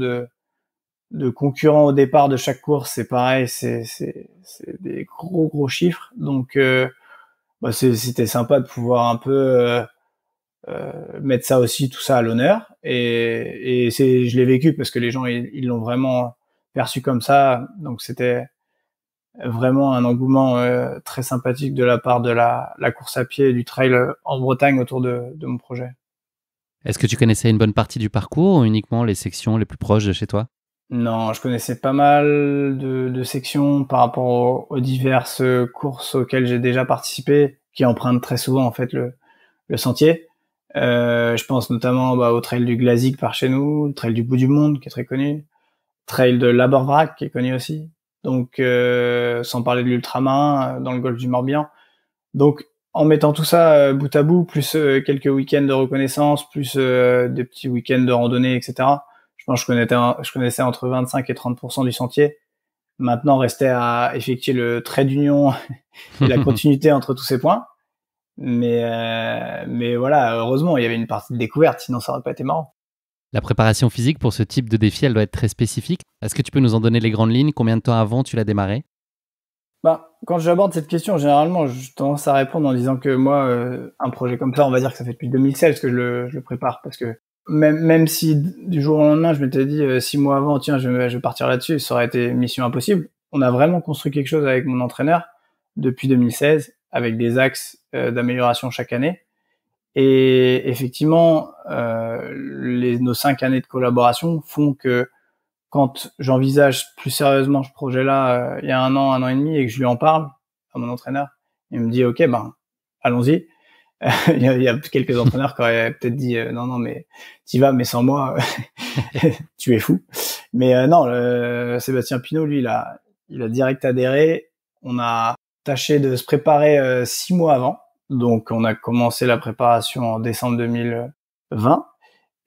de, concurrents au départ de chaque course, c'est pareil, c'est des gros gros chiffres. Donc euh, bah, c'était sympa de pouvoir un peu euh, euh, mettre ça aussi tout ça à l'honneur. Et, c'est je l'ai vécu parce que les gens ils l'ont vraiment perçu comme ça. Donc c'était vraiment un engouement très sympathique de la part de la, course à pied et du trail en Bretagne autour de mon projet. Est-ce que tu connaissais une bonne partie du parcours ou uniquement les sections les plus proches de chez toi Non, je connaissais pas mal de, sections par rapport aux, diverses courses auxquelles j'ai déjà participé, qui empruntent très souvent en fait le, sentier. Euh, je pense notamment bah, au trail du Glazik par chez nous, le trail du bout du monde qui est très connu, trail de l'Abervrac qui est connu aussi. Donc, euh, sans parler de main euh, dans le golfe du Morbihan. Donc, en mettant tout ça euh, bout à bout, plus euh, quelques week-ends de reconnaissance, plus euh, des petits week-ends de randonnée, etc. Je pense que je connaissais, entre 25 et 30 du sentier. Maintenant, restait à effectuer le trait d'union et la continuité entre tous ces points. Mais, mais voilà, heureusement, il y avait une partie de découverte, sinon ça aurait pas été marrant. La préparation physique pour ce type de défi, elle doit être très spécifique. Est-ce que tu peux nous en donner les grandes lignes Combien de temps avant tu l'as démarré bah, Quand j'aborde cette question, généralement, je tendance à répondre en disant que moi, euh, un projet comme ça, on va dire que ça fait depuis 2016 que je le, je prépare. Parce que même, même si du jour au lendemain, je m'étais dit euh, six mois avant, tiens, je vais, je partir là-dessus, ça aurait été mission impossible. On a vraiment construit quelque chose avec mon entraîneur depuis 2016, avec des axes euh, d'amélioration chaque année. Et effectivement, les, nos cinq années de collaboration font que quand j'envisage plus sérieusement ce projet-là euh, il y a un an, un an et demi, et que je lui en parle à mon entraîneur, il me dit OK, ben allons-y. il, y a, quelques entraîneurs qui auraient peut-être dit euh, non, non, mais t'y vas, mais sans moi, tu es fou. Mais euh, non, Sébastien Pinault, lui, il a, il a direct adhéré. On a tâché de se préparer six mois avant, donc on a commencé la préparation en décembre 2020.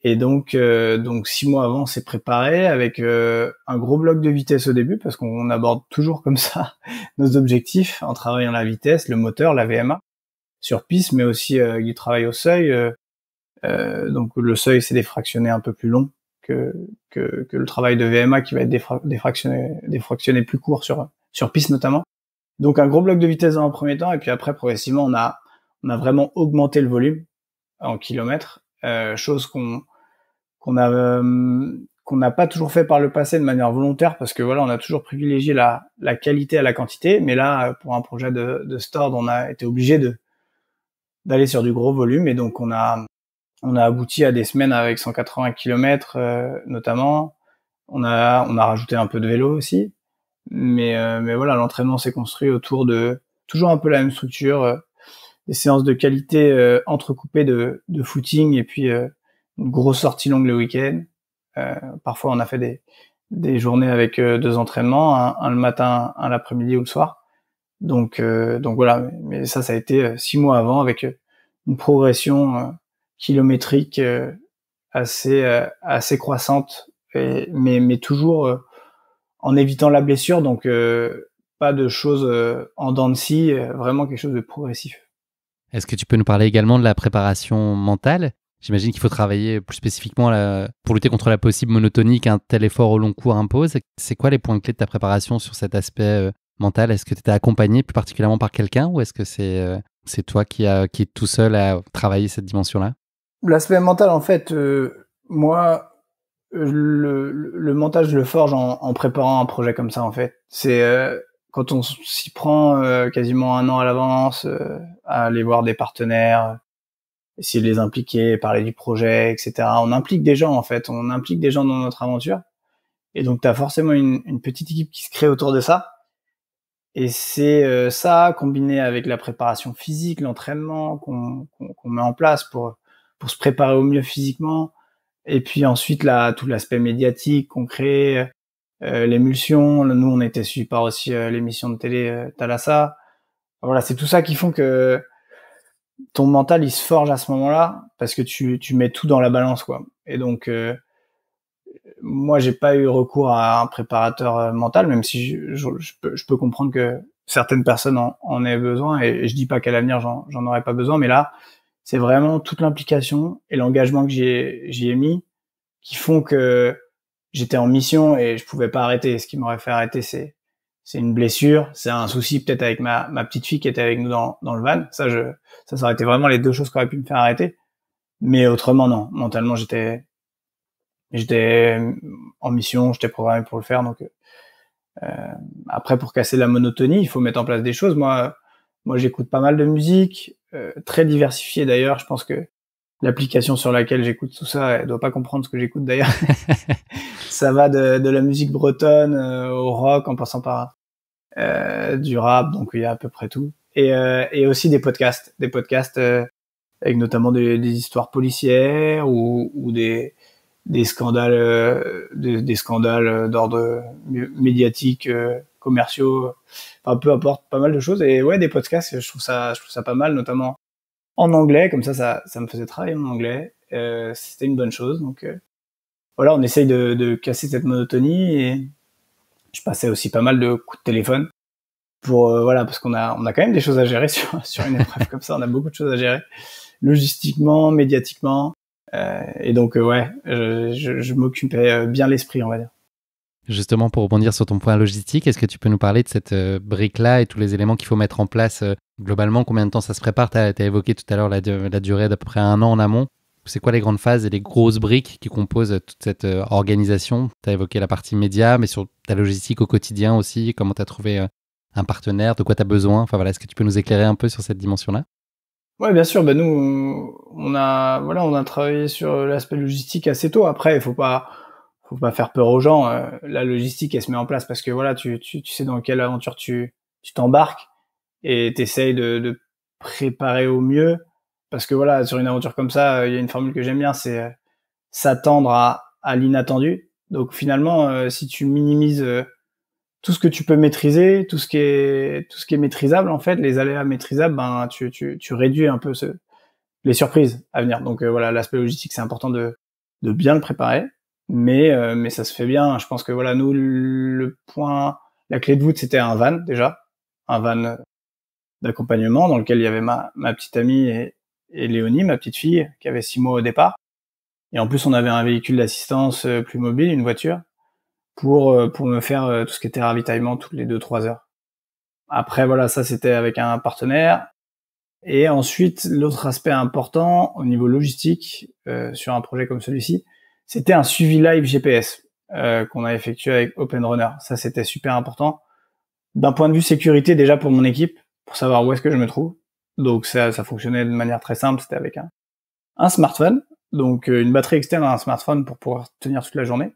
Et donc, euh, donc six mois avant, c'est préparé avec euh, un gros bloc de vitesse au début, parce qu'on aborde toujours comme ça nos objectifs en travaillant la vitesse, le moteur, la VMA sur piste, mais aussi euh, du travail au seuil. donc le seuil, c'est défractionné un peu plus long que, que, que, le travail de VMA qui va être défractionné, défractionné plus court sur, sur piste notamment. Donc un gros bloc de vitesse dans un premier temps, et puis après, progressivement, on a, on a vraiment augmenté le volume en kilomètres, chose qu'on qu'on a euh, qu'on n'a pas toujours fait par le passé de manière volontaire parce que voilà, on a toujours privilégié la, la qualité à la quantité, mais là, euh, pour un projet de, de store, on a été obligé de d'aller sur du gros volume et donc on a on a abouti à des semaines avec 180 km euh, notamment. On a on a rajouté un peu de vélo aussi, mais mais voilà, l'entraînement s'est construit autour de toujours un peu la même structure, des séances de qualité entrecoupées de, de footing et puis grosse sortie longue le week-end. Euh, parfois, on a fait des, des journées avec euh, deux entraînements, un, le matin, un l'après-midi ou le soir. Donc, euh, donc voilà. Mais ça, ça a été six mois avant avec une progression kilométrique assez assez croissante, mais mais toujours en évitant la blessure. Donc pas de choses en dents de scie, vraiment quelque chose de progressif. Est-ce que tu peux nous parler également de la préparation mentale J'imagine qu'il faut travailler plus spécifiquement la... pour lutter contre la possible monotonie qu'un tel effort au long cours impose. C'est quoi les points clés de ta préparation sur cet aspect euh, mental Est-ce que tu étais accompagné plus particulièrement par quelqu'un ou est-ce que c'est euh, c'est toi qui, a, qui est tout seul à travailler cette dimension-là L'aspect mental, en fait, euh, moi, le, le, mental, je le forge en, en, préparant un projet comme ça, en fait. C'est quand on s'y prend quasiment un an à l'avance, à aller voir des partenaires essayer de les impliquer, parler du projet, etc. On implique des gens en fait, on implique des gens dans notre aventure. Et donc tu as forcément une, petite équipe qui se crée autour de ça. Et c'est euh, ça, combiné avec la préparation physique, l'entraînement qu'on met en place pour, pour se préparer au mieux physiquement. Et puis ensuite, là, tout l'aspect médiatique qu'on crée, euh, l'émulsion. Nous, on était suivi par aussi euh, l'émission de télé Talassa. Voilà, c'est tout ça qui font que ton mental il se forge à ce moment-là parce que tu, tu mets tout dans la balance quoi. Et donc euh, moi j'ai pas eu recours à un préparateur euh, mental même si je, peux, comprendre que certaines personnes en, en aient besoin et, je dis pas qu'à l'avenir j'en aurais pas besoin mais là c'est vraiment toute l'implication et l'engagement que j'y ai, mis qui font que j'étais en mission et je pouvais pas arrêter. Ce qui m'aurait fait arrêter c'est c'est une blessure, c'est un souci peut-être avec ma, ma petite fille qui était avec nous dans, dans le van. Ça, je, ça, ça aurait été vraiment les deux choses qui auraient pu me faire arrêter. Mais autrement, non. Mentalement, j'étais, j'étais en mission, j'étais programmé pour le faire. Donc, euh, euh après, pour casser la monotonie, il faut mettre en place des choses. Moi, moi, j'écoute pas mal de musique, euh, très diversifiée d'ailleurs. Je pense que l'application sur laquelle j'écoute tout ça, elle doit pas comprendre ce que j'écoute d'ailleurs. ça va de, de, la musique bretonne euh, au rock en passant par euh, du rap, donc il y a à peu près tout. Et, euh, et aussi des podcasts, des podcasts euh, avec notamment des, histoires policières ou, ou des, des scandales, des, scandales d'ordre médiatique, commerciaux, enfin peu importe, pas mal de choses. Et ouais, des podcasts, je trouve ça, je trouve ça pas mal, notamment en anglais, comme ça, ça, ça me faisait travailler mon anglais. Euh, C'était une bonne chose. Donc voilà, on essaye de, de casser cette monotonie et, je passais aussi pas mal de coups de téléphone pour euh, voilà parce qu'on a on a quand même des choses à gérer sur sur une épreuve comme ça on a beaucoup de choses à gérer logistiquement médiatiquement euh, et donc euh, ouais je, m'occupais bien l'esprit on va dire Justement, pour rebondir sur ton point logistique, est-ce que tu peux nous parler de cette brique-là et tous les éléments qu'il faut mettre en place globalement Combien de temps ça se prépare Tu as, évoqué tout à l'heure la, la durée d'à peu près un an en amont c'est quoi les grandes phases et les grosses briques qui composent toute cette euh, organisation Tu as évoqué la partie média, mais sur ta logistique au quotidien aussi, comment tu as trouvé euh, un partenaire, de quoi tu as besoin. Enfin est-ce que tu peux nous éclairer un peu sur cette dimension-là Oui, bien sûr. Ben, nous, on a voilà, on a travaillé sur euh, l'aspect logistique assez tôt. Après, il faut pas faut pas faire peur aux gens. la logistique, elle se met en place parce que voilà, tu, sais dans quelle aventure tu t'embarques et tu essayes de préparer au mieux parce que voilà, sur une aventure comme ça, euh, il y a une formule que j'aime bien, c'est euh, s'attendre à, l'inattendu. Donc finalement, euh, si tu minimises tout ce que tu peux maîtriser, tout ce qui est tout ce qui est maîtrisable en fait, les aléas maîtrisables, ben tu, tu, réduis un peu les surprises à venir. Donc voilà, l'aspect logistique c'est important de, bien le préparer, mais mais ça se fait bien. Je pense que voilà nous le point, la clé de voûte c'était un van déjà, un van d'accompagnement dans lequel il y avait ma ma petite amie et, et Léonie, ma petite fille, qui avait six mois au départ. Et en plus, on avait un véhicule d'assistance euh, plus mobile, une voiture, pour, euh, pour me faire euh, tout ce qui était ravitaillement toutes les deux, trois heures. Après, voilà, ça, c'était avec un partenaire. Et ensuite, l'autre aspect important au niveau logistique sur un projet comme celui-ci, c'était un suivi live GPS qu'on a effectué avec Open Runner. Ça, c'était super important d'un point de vue sécurité déjà pour mon équipe, pour savoir où est-ce que je me trouve, donc ça, fonctionnait de manière très simple, c'était avec un, un smartphone, donc euh, une batterie externe à un smartphone pour pouvoir tenir toute la journée.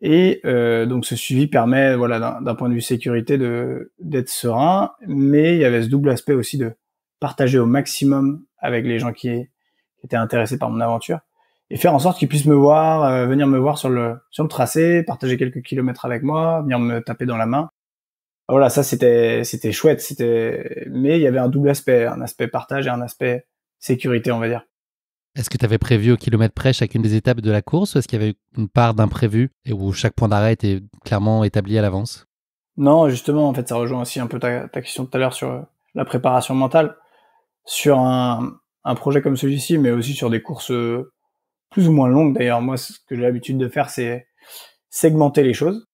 Et euh, donc ce suivi permet, voilà, d'un point de vue sécurité, de d'être serein, mais il y avait ce double aspect aussi de partager au maximum avec les gens qui, étaient intéressés par mon aventure et faire en sorte qu'ils puissent me voir, euh, venir me voir sur le sur le tracé, partager quelques kilomètres avec moi, venir me taper dans la main voilà, ça c'était c'était chouette, c'était mais il y avait un double aspect, un aspect partage et un aspect sécurité, on va dire. Est-ce que tu avais prévu au kilomètre près chacune des étapes de la course ou est-ce qu'il y avait une part d'imprévu et où chaque point d'arrêt était clairement établi à l'avance Non, justement, en fait, ça rejoint aussi un peu ta, question tout à l'heure sur euh, la préparation mentale. Sur un projet comme celui-ci, mais aussi sur des courses euh, plus ou moins longues d'ailleurs, moi, ce que j'ai l'habitude de faire, c'est segmenter les choses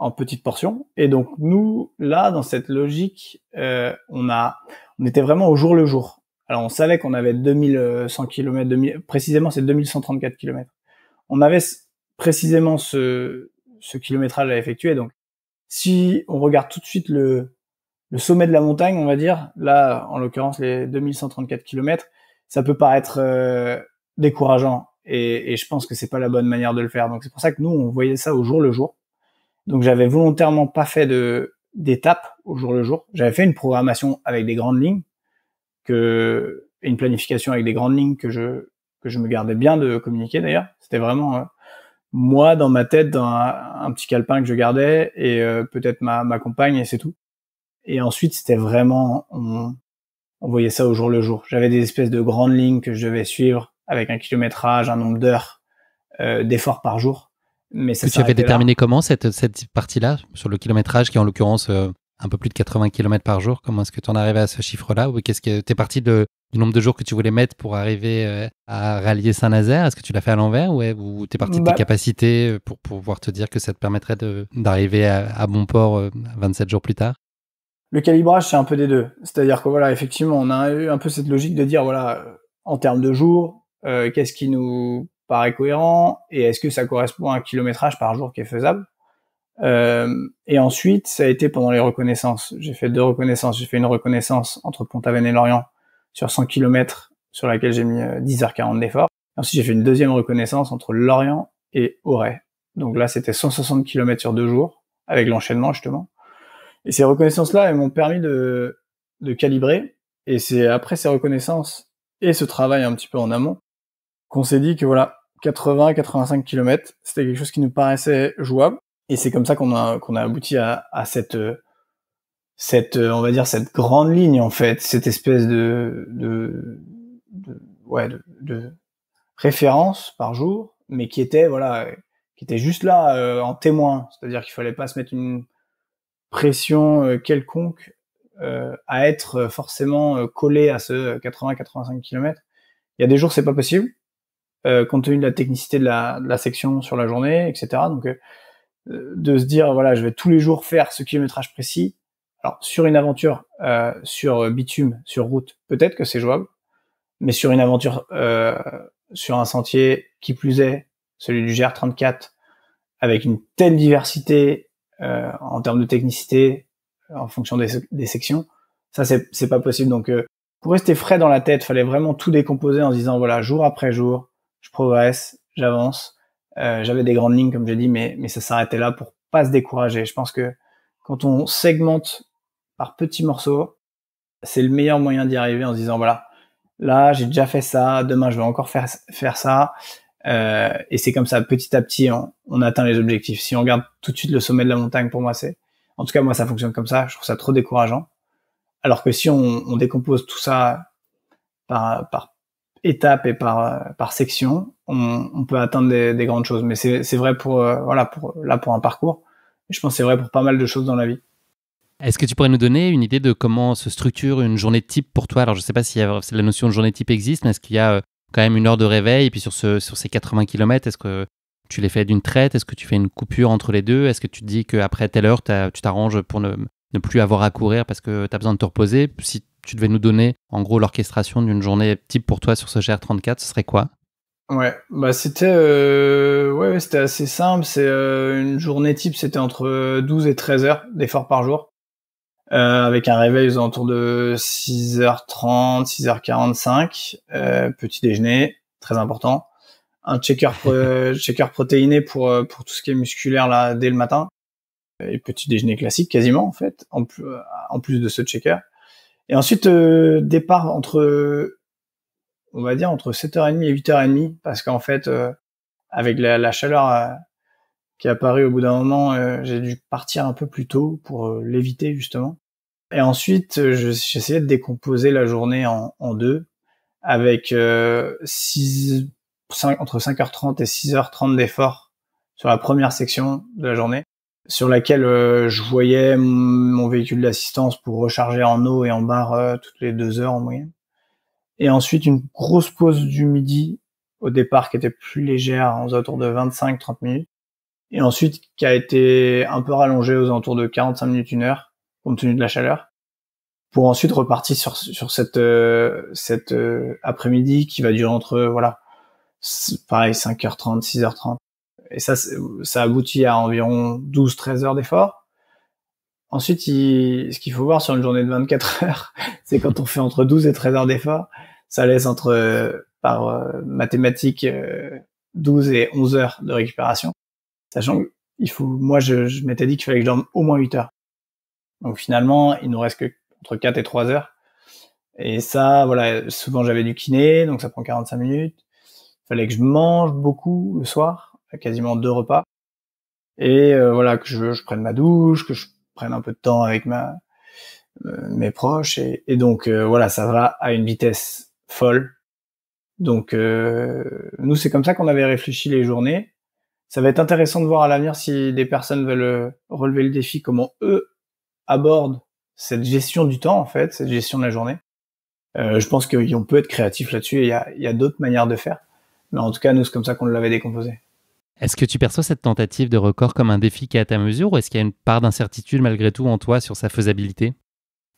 en petites portions. Et donc nous, là, dans cette logique, euh, on a, on était vraiment au jour le jour. Alors on savait qu'on avait 2100 km, précisément c'est 2134 km. On avait précisément ce, ce kilométrage à effectuer. Donc si on regarde tout de suite le, sommet de la montagne, on va dire, là en l'occurrence les 2134 km, ça peut paraître euh, décourageant. Et, et je pense que c'est pas la bonne manière de le faire. Donc c'est pour ça que nous on voyait ça au jour le jour donc j'avais volontairement pas fait de d'étapes au jour le jour. J'avais fait une programmation avec des grandes lignes que une planification avec des grandes lignes que je que je me gardais bien de communiquer d'ailleurs. C'était vraiment euh, moi dans ma tête dans un, petit calepin que je gardais et euh, peut-être ma, compagne et c'est tout. Et ensuite c'était vraiment on, voyait ça au jour le jour. J'avais des espèces de grandes lignes que je devais suivre avec un kilométrage, un nombre d'heures, euh, d'efforts par jour mais que tu avais déterminé comment cette, cette partie-là, sur le kilométrage qui est en l'occurrence euh, un peu plus de 80 km par jour Comment est-ce que tu en arrivé à ce chiffre-là Ou qu'est-ce que tu es parti du nombre de jours que tu voulais mettre pour arriver euh, à rallier Saint-Nazaire Est-ce que tu l'as fait à l'envers Ou tu es parti de tes bah capacités euh, pour, pouvoir te dire que ça te permettrait d'arriver à, bon port 27 jours plus tard Le calibrage, c'est un peu des deux. C'est-à-dire que voilà, effectivement, on a eu un peu cette logique de dire voilà, en termes de jours, qu'est-ce qui nous paraît cohérent et est-ce que ça correspond à un kilométrage par jour qui est faisable euh, et ensuite, ça a été pendant les reconnaissances. J'ai fait deux reconnaissances. J'ai fait une reconnaissance entre pont et Lorient sur 100 km sur laquelle j'ai mis 10h40 euh, d'effort. Ensuite, j'ai fait une deuxième reconnaissance entre Lorient et Auray. Donc là, c'était 160 km sur deux jours avec l'enchaînement justement. Et ces reconnaissances-là, elles m'ont permis de, de calibrer. Et c'est après ces reconnaissances et ce travail un petit peu en amont qu'on s'est dit que voilà, 80-85 km. C'était quelque chose qui nous paraissait jouable. Et c'est comme ça qu'on a, qu'on a abouti à, cette, cette, on va dire, cette grande ligne, en fait, cette espèce de, de, de référence par jour, mais qui était, voilà, qui était juste là euh, en témoin. C'est-à-dire qu'il fallait pas se mettre une pression euh, quelconque euh, à être forcément collé à ce 80-85 km. Il y a des jours, c'est pas possible euh, compte tenu de la technicité de la, section sur la journée, etc. Donc, euh, euh, de se dire, voilà, je vais tous les jours faire ce kilométrage précis. Alors, sur une aventure, euh, sur bitume, sur route, peut-être que c'est jouable, mais sur une aventure, sur un sentier qui plus est, celui du GR34, avec une telle diversité en termes de technicité, en fonction des, sections, ça, c'est pas possible. Donc, pour rester frais dans la tête, fallait vraiment tout décomposer en se disant, voilà, jour après jour, je progresse, j'avance. Euh, j'avais des grandes lignes, comme j'ai dit, mais, mais ça s'arrêtait là pour pas se décourager. Je pense que quand on segmente par petits morceaux, c'est le meilleur moyen d'y arriver en se disant, voilà, là, j'ai déjà fait ça, demain, je vais encore faire, faire ça. Euh, et c'est comme ça, petit à petit, on, atteint les objectifs. Si on regarde tout de suite le sommet de la montagne, pour moi, c'est... En tout cas, moi, ça fonctionne comme ça. Je trouve ça trop décourageant. Alors que si on, on décompose tout ça par, par étape et par, par section, on, peut atteindre des, grandes choses. Mais c'est vrai pour, euh, voilà, pour, là, pour un parcours. je pense c'est vrai pour pas mal de choses dans la vie. Est-ce que tu pourrais nous donner une idée de comment se structure une journée type pour toi Alors, je ne sais pas si euh, la notion de journée type existe, mais est-ce qu'il y a euh, quand même une heure de réveil Et puis, sur, ce, sur ces 80 km, est-ce que tu les fais d'une traite Est-ce que tu fais une coupure entre les deux Est-ce que tu te dis qu'après telle heure, tu t'arranges pour ne, plus avoir à courir parce que tu as besoin de te reposer tu devais nous donner en gros l'orchestration d'une journée type pour toi sur ce GR34, ce serait quoi Ouais, bah c'était euh, ouais, c'était assez simple. C'est euh, une journée type, c'était entre 12 et 13 heures d'effort par jour, euh, avec un réveil aux alentours de 6h30, 6h45, petit déjeuner, très important, un checker checker protéiné pour pour tout ce qui est musculaire là dès le matin, et petit déjeuner classique quasiment en fait, en, plus, en plus de ce checker. Et ensuite, euh, départ entre, on va dire, entre 7h30 et 8h30, parce qu'en fait, euh, avec la, chaleur euh, qui est apparue au bout d'un moment, j'ai dû partir un peu plus tôt pour l'éviter, justement. Et ensuite, j'essayais de décomposer la journée en, deux, avec entre 5h30 et 6h30 d'effort sur la première section de la journée sur laquelle euh, je voyais mon véhicule d'assistance pour recharger en eau et en barre euh, toutes les deux heures en moyenne. Et ensuite, une grosse pause du midi au départ qui était plus légère, aux alentours de 25-30 minutes. Et ensuite, qui a été un peu rallongée aux alentours de 45 minutes, une heure, compte tenu de la chaleur. Pour ensuite repartir sur, sur cette, euh, cette après-midi qui va durer entre, voilà, pareil, 5h30, 6h30 et ça, ça aboutit à environ 12-13 heures d'effort. Ensuite, ce qu'il faut voir sur une journée de 24 heures, c'est quand on fait entre 12 et 13 heures d'effort, ça laisse entre, euh, par euh, mathématiques, 12 euh, et 11 heures de récupération. Sachant que il faut, moi, je, je m'étais dit qu'il fallait que je dorme au moins 8 heures. Donc finalement, il nous reste que entre 4 et 3 heures. Et ça, voilà, souvent j'avais du kiné, donc ça prend 45 minutes. Il fallait que je mange beaucoup le soir quasiment deux repas. Et euh, voilà, que je, prenne ma douche, que je prenne un peu de temps avec ma euh, mes proches. Et, donc euh, voilà, ça va à une vitesse folle. Donc nous, c'est comme ça qu'on avait réfléchi les journées. Ça va être intéressant de voir à l'avenir si des personnes veulent relever le défi, comment eux abordent cette gestion du temps en fait, cette gestion de la journée. je pense qu'on peut être créatif là-dessus il y a, y a d'autres manières de faire. Mais en tout cas, nous, c'est comme ça qu'on l'avait décomposé. Est-ce que tu perçois cette tentative de record comme un défi qui est à ta mesure ou est-ce qu'il y a une part d'incertitude malgré tout en toi sur sa faisabilité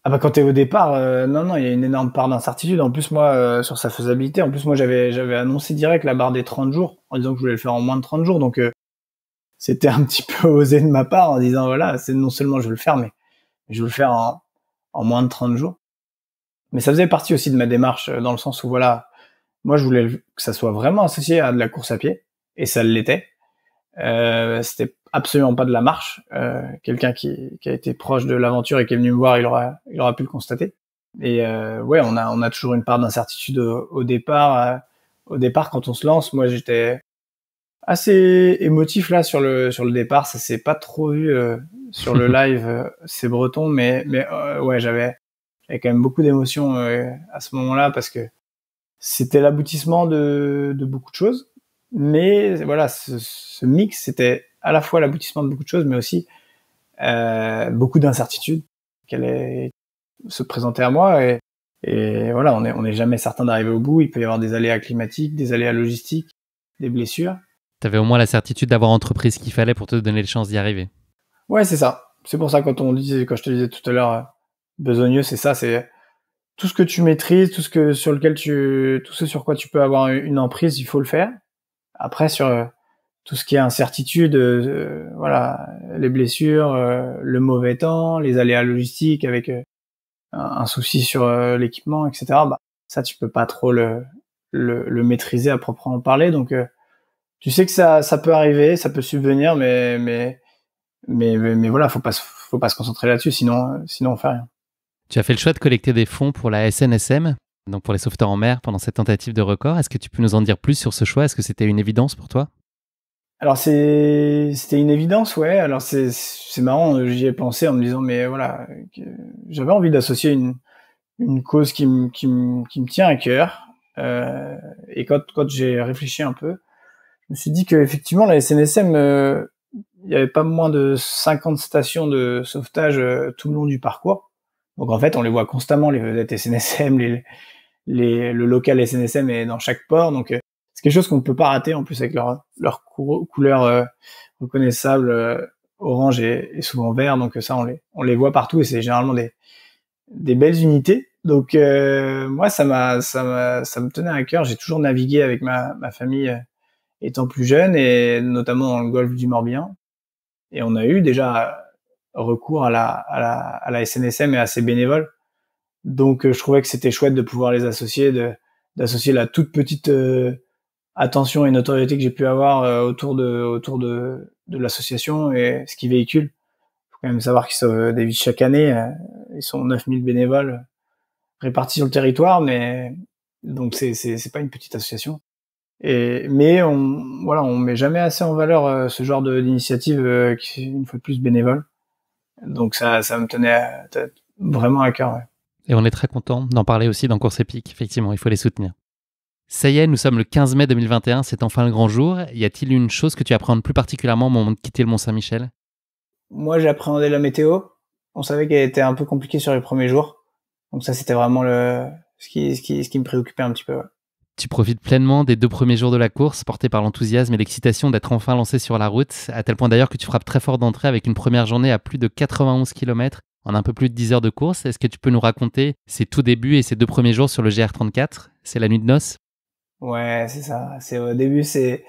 ah bah quand t'es au départ, euh, non non, il y a une énorme part d'incertitude. En plus moi euh, sur sa faisabilité, en plus moi j'avais j'avais annoncé direct la barre des 30 jours en disant que je voulais le faire en moins de 30 jours, donc euh, c'était un petit peu osé de ma part en disant voilà c'est non seulement je veux le faire mais je veux le faire en moins de 30 jours. Mais ça faisait partie aussi de ma démarche dans le sens où voilà moi je voulais que ça soit vraiment associé à de la course à pied et ça l'était. Euh, c'était absolument pas de la marche. Euh, quelqu'un qui, qui, a été proche de l'aventure et qui est venu me voir, il aura, il aura pu le constater. Et euh, ouais, on a, on a toujours une part d'incertitude au, départ. au départ, quand on se lance, moi j'étais assez émotif là sur le, sur le départ. Ça s'est pas trop vu sur le live, c'est breton, mais, mais ouais, j'avais quand même beaucoup d'émotions à ce moment-là parce que c'était l'aboutissement de, de beaucoup de choses. Mais voilà, ce, mix, c'était à la fois l'aboutissement de beaucoup de choses, mais aussi euh, beaucoup d'incertitudes qu'elle allaient se présenter à moi. Et, voilà, on n'est jamais certain d'arriver au bout. Il peut y avoir des aléas climatiques, des aléas logistiques, des blessures. Tu avais au moins la certitude d'avoir entrepris ce qu'il fallait pour te donner les chances d'y arriver. Ouais, c'est ça. C'est pour ça quand on quand je te disais tout à l'heure, euh, besogneux, c'est ça, c'est tout ce que tu maîtrises, tout ce que sur lequel tu, tout ce sur quoi tu peux avoir une emprise, il faut le faire. Après, sur euh, tout ce qui est incertitude, euh, voilà, les blessures, euh, le mauvais temps, les aléas logistiques avec un, souci sur l'équipement, etc. Bah, ça, tu peux pas trop le, maîtriser à proprement parler. Donc, tu sais que ça, peut arriver, ça peut subvenir, mais mais mais mais, voilà, faut pas faut pas se concentrer là-dessus, sinon sinon on fait rien. Tu as fait le choix de collecter des fonds pour la SNSM donc pour les sauveteurs en mer pendant cette tentative de record. Est-ce que tu peux nous en dire plus sur ce choix Est-ce que c'était une évidence pour toi alors c'est c'était une évidence, ouais. Alors c'est marrant, euh, j'y ai pensé en me disant mais voilà, j'avais envie d'associer une une cause qui me tient à cœur. Euh, et quand quand j'ai réfléchi un peu, je me suis dit que effectivement la SNSM, euh, il n'y avait pas moins de 50 stations de sauvetage tout le long du parcours. Donc en fait, on les voit constamment les vedettes SNSM, les les, le local SNSM est dans chaque port. Donc, euh, c'est quelque chose qu'on ne peut pas rater en plus avec leur, leur couleur euh, reconnaissable euh, orange et, souvent vert. Donc ça, on les, on les voit partout et c'est généralement des, des belles unités. Donc moi, ça m'a, ça, ça me tenait à cœur. J'ai toujours navigué avec ma, ma famille étant plus jeune et notamment dans le golfe du Morbihan. Et on a eu déjà recours à la, à la, à la SNSM et à ses bénévoles donc euh, je trouvais que c'était chouette de pouvoir les associer, d'associer la toute petite euh, attention et notoriété que j'ai pu avoir euh, autour de autour de, l'association et ce qu'ils véhiculent. Faut quand même savoir qu'ils sauvent des vies chaque année. Ils sont 9000 bénévoles répartis sur le territoire, mais donc c'est c'est pas une petite association. Et mais on voilà, on met jamais assez en valeur ce genre d'initiative qui une fois de plus bénévole. Donc ça ça me tenait vraiment à cœur et on est très content d'en parler aussi dans Course Épique. Effectivement, il faut les soutenir. Ça y est, nous sommes le 15 mai 2021, c'est enfin le grand jour. Y a-t-il une chose que tu appréhendes plus particulièrement au moment de quitter le Mont-Saint-Michel Moi, j'appréhendais la météo. On savait qu'elle était un peu compliquée sur les premiers jours. Donc ça, c'était vraiment ce, qui, me préoccupait un petit peu. Tu profites pleinement des deux premiers jours de la course, porté par l'enthousiasme et l'excitation d'être enfin lancé sur la route, à tel point d'ailleurs que tu frappes très fort d'entrée avec une première journée à plus de 91 km en un peu plus de 10 heures de course. Est-ce que tu peux nous raconter ces tout débuts et ces deux premiers jours sur le GR34 C'est la nuit de noces Ouais, c'est ça. C'est au début, c'est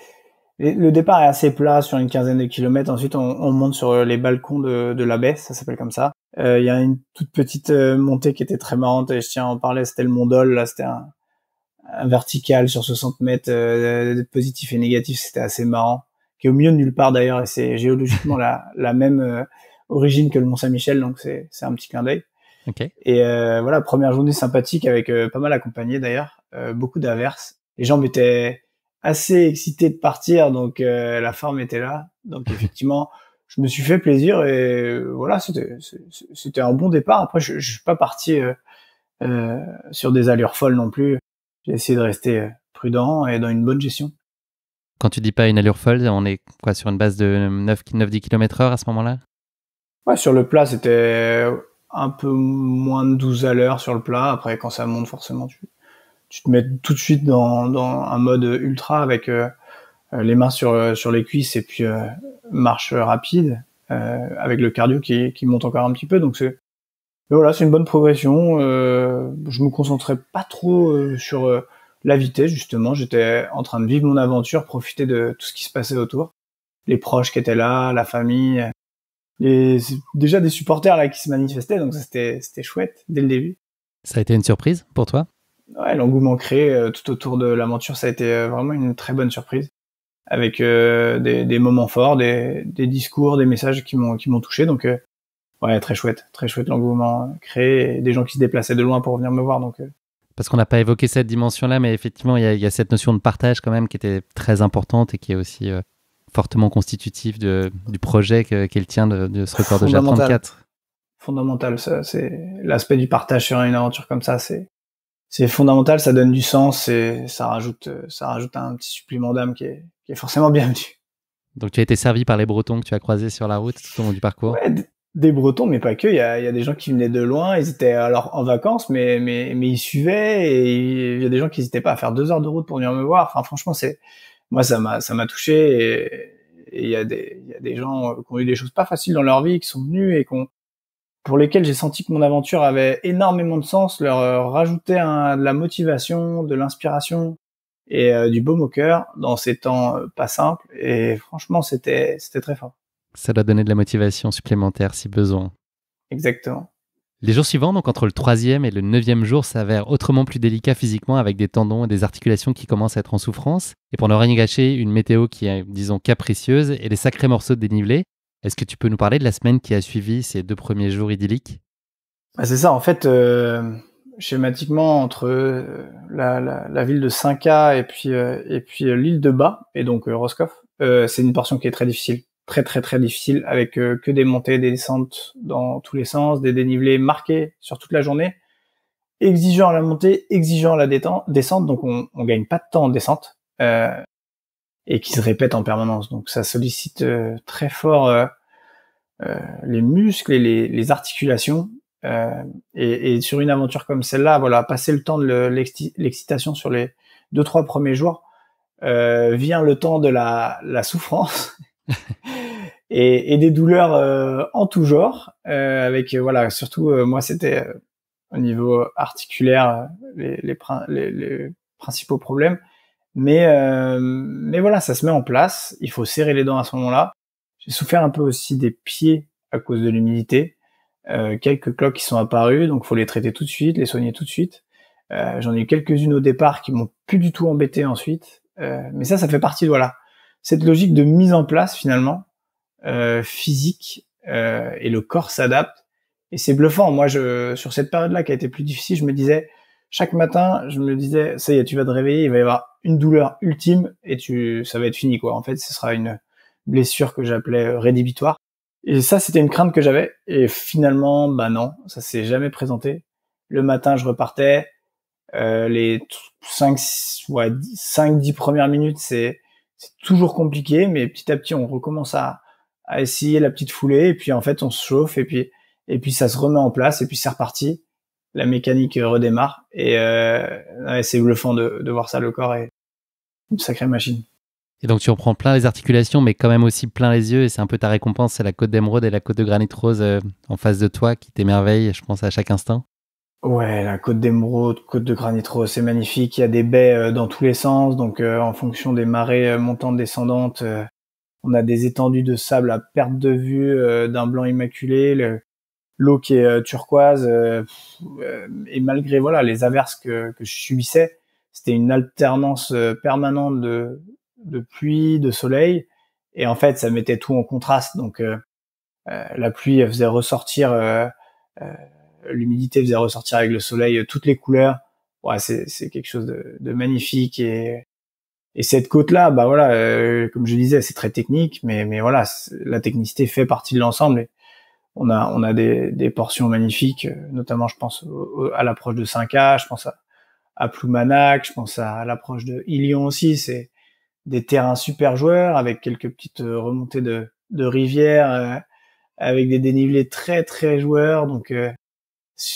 le départ est assez plat sur une quinzaine de kilomètres. Ensuite, on, monte sur euh, les balcons de, la baie, ça s'appelle comme ça. Euh, il y a une toute petite euh, montée qui était très marrante et je tiens à en parler. C'était le Mondol. là, c'était un, vertical sur 60 mètres, positif et négatif. C'était assez marrant, qui est au milieu de nulle part d'ailleurs. Et c'est géologiquement la, la même origine que le Mont-Saint-Michel, donc c'est un petit clin d'œil. Et euh, voilà, première journée sympathique avec euh, pas mal accompagné d'ailleurs, euh, beaucoup d'averses. Les gens étaient assez excités de partir, donc la forme était là. Donc mhm. effectivement, je me suis fait plaisir et voilà, c'était un bon départ. Après, je, je suis pas parti sur des allures folles non plus. J'ai essayé de rester prudent et dans une bonne gestion. Quand tu dis pas une allure folle, on est quoi sur une base de 9-10 km heure à ce moment-là Ouais, sur le plat, c'était un peu moins de 12 à l'heure sur le plat. Après, quand ça monte, forcément, tu, tu te mets tout de suite dans, dans un mode ultra avec euh, euh, les mains sur, euh, sur les cuisses et puis marche rapide avec le cardio qui, qui monte encore un petit peu. Donc, c'est voilà, c'est une bonne progression. je me concentrais pas trop sur la vitesse, justement. J'étais en train de vivre mon aventure, profiter de tout ce qui se passait autour. Les proches qui étaient là, la famille, et déjà des supporters là qui se manifestaient, donc c'était chouette dès le début. Ça a été une surprise pour toi Ouais, l'engouement créé euh, tout autour de l'aventure, ça a été euh, vraiment une très bonne surprise. Avec euh, des, moments forts, des, discours, des messages qui m'ont touché. Donc ouais, très chouette, très chouette l'engouement créé des gens qui se déplaçaient de loin pour venir me voir. Donc parce qu'on n'a pas évoqué cette dimension-là, mais effectivement, il y, a cette notion de partage quand même qui était très importante et qui est aussi fortement constitutif de, du projet qu'elle tient de, ce record de gr 34. Fondamental, c'est l'aspect du partage sur une aventure comme ça, c'est c'est fondamental, ça donne du sens et ça rajoute ça rajoute un petit supplément d'âme qui est, forcément bienvenu. Donc tu as été servi par les Bretons que tu as croisés sur la route tout au long du parcours. des Bretons, mais pas que. Il y a, des gens qui venaient de loin. Ils étaient alors en vacances, mais mais mais ils suivaient. Et il y a des gens qui n'hésitaient pas à faire deux heures de route pour venir me voir. franchement, c'est moi, ça m'a, touché. Et il y, a des, gens euh, qui ont eu des choses pas faciles dans leur vie, qui sont venus et pour lesquels j'ai senti que mon aventure avait énormément de sens, leur euh, rajouter de la motivation, de l'inspiration et euh, du baume au cœur dans ces temps pas simples. Et franchement, c'était, c'était très fort. Ça doit donner de la motivation supplémentaire si besoin. Exactement. Les jours suivants, donc entre le troisième et le neuvième jour, s'avèrent autrement plus délicats physiquement avec des tendons et des articulations qui commencent à être en souffrance. Et pour ne rien gâcher, une météo qui est, disons, capricieuse et des sacrés morceaux de dénivelé. Est-ce que tu peux nous parler de la semaine qui a suivi ces deux premiers jours idylliques bah, C'est ça, en fait, euh, schématiquement, entre euh, la, ville de 5 et puis, euh, et puis l'île de Bas, et donc Roscoff, c'est une portion qui est très difficile très très très difficile avec euh, que des montées, des descentes dans tous les sens, des dénivelés marqués sur toute la journée, exigeant la montée, exigeant à la descente, donc on, on gagne pas de temps en descente euh, et qui se répète en permanence. Donc ça sollicite euh, très fort euh, les muscles et les, articulations. Et, et, sur une aventure comme celle-là, voilà, passer le temps de l'excitation sur les deux trois premiers jours vient le temps de la, la souffrance et, et, des douleurs euh, en tout genre, euh, avec euh, voilà surtout moi c'était au niveau articulaire les, les, les, principaux problèmes. Mais, mais voilà, ça se met en place. Il faut serrer les dents à ce moment-là. J'ai souffert un peu aussi des pieds à cause de l'humidité. quelques cloques qui sont apparues, donc faut les traiter tout de suite, les soigner tout de suite. J'en ai eu quelques-unes au départ qui m'ont plus du tout embêté ensuite. mais ça, ça fait partie voilà cette logique de mise en place finalement euh, physique euh, et le corps s'adapte. Et c'est bluffant. Moi, je, sur cette période-là qui a été plus difficile, je me disais chaque matin, je me disais ça y est, tu vas te réveiller, il va y avoir une douleur ultime et tu, ça va être fini quoi. En fait, ce sera une blessure que j'appelais euh, rédhibitoire. Et ça, c'était une crainte que j'avais. Et finalement, bah non, ça s'est jamais présenté. Le matin, je repartais. les 5, ouais, 5, 10 premières minutes, c'est c'est toujours compliqué, mais petit à petit, on recommence à, essayer la petite foulée, et puis en fait, on se chauffe, et puis, et puis ça se remet en place, et puis c'est reparti. La mécanique euh, redémarre, et, euh, c'est bluffant de, voir ça. Le corps est une sacrée machine. Et donc, tu reprends plein les articulations, mais quand même aussi plein les yeux, et c'est un peu ta récompense, c'est la côte d'émeraude et la côte de granit rose euh, en face de toi qui t'émerveille, je pense, à chaque instant. Ouais, la côte d'Emeraude, côte de granit rose, c'est magnifique. Il y a des baies euh, dans tous les sens, donc euh, en fonction des marées euh, montantes descendantes, on a des étendues de sable à perte de vue d'un blanc immaculé, l'eau qui est turquoise. et malgré voilà les averses que, je subissais, c'était une alternance permanente de, pluie, de soleil, et en fait ça mettait tout en contraste. Donc la pluie faisait ressortir l'humidité faisait ressortir avec le soleil euh, toutes les couleurs. Ouais, c'est quelque chose de, magnifique et, cette côte là, bah voilà, euh, comme je disais, c'est très technique, mais mais voilà, la technicité fait partie de l'ensemble. On a on a des, portions magnifiques, euh, notamment je pense à l'approche de 5A, je pense à, à Ploumanac, je pense à, l'approche de Ilion aussi. C'est des terrains super joueurs avec quelques petites remontées de de rivières, avec des dénivelés très très joueurs. Donc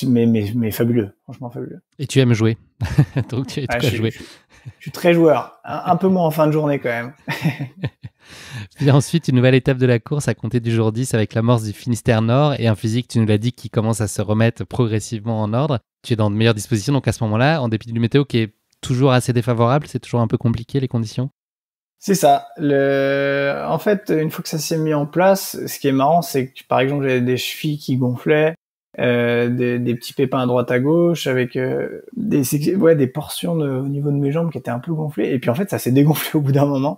mais, fabuleux, franchement fabuleux. Et tu aimes jouer, donc tu aimes ah, jouer. Je, suis très joueur, un, peu moins en fin de journée quand même. puis ensuite, une nouvelle étape de la course à compter du jour 10 avec l'amorce du Finistère Nord et un physique, tu nous l'as dit, qui commence à se remettre progressivement en ordre. Tu es dans de meilleures dispositions, donc à ce moment-là, en dépit du météo qui est toujours assez défavorable, c'est toujours un peu compliqué les conditions c'est ça. En fait, une fois que ça s'est mis en place, ce qui est marrant, c'est que par exemple, j'avais des chevilles qui gonflaient, euh, des, petits pépins à droite à gauche, avec euh, des, ouais, des portions au niveau de mes jambes qui étaient un peu gonflées. Et puis en fait, ça s'est dégonflé au bout d'un moment.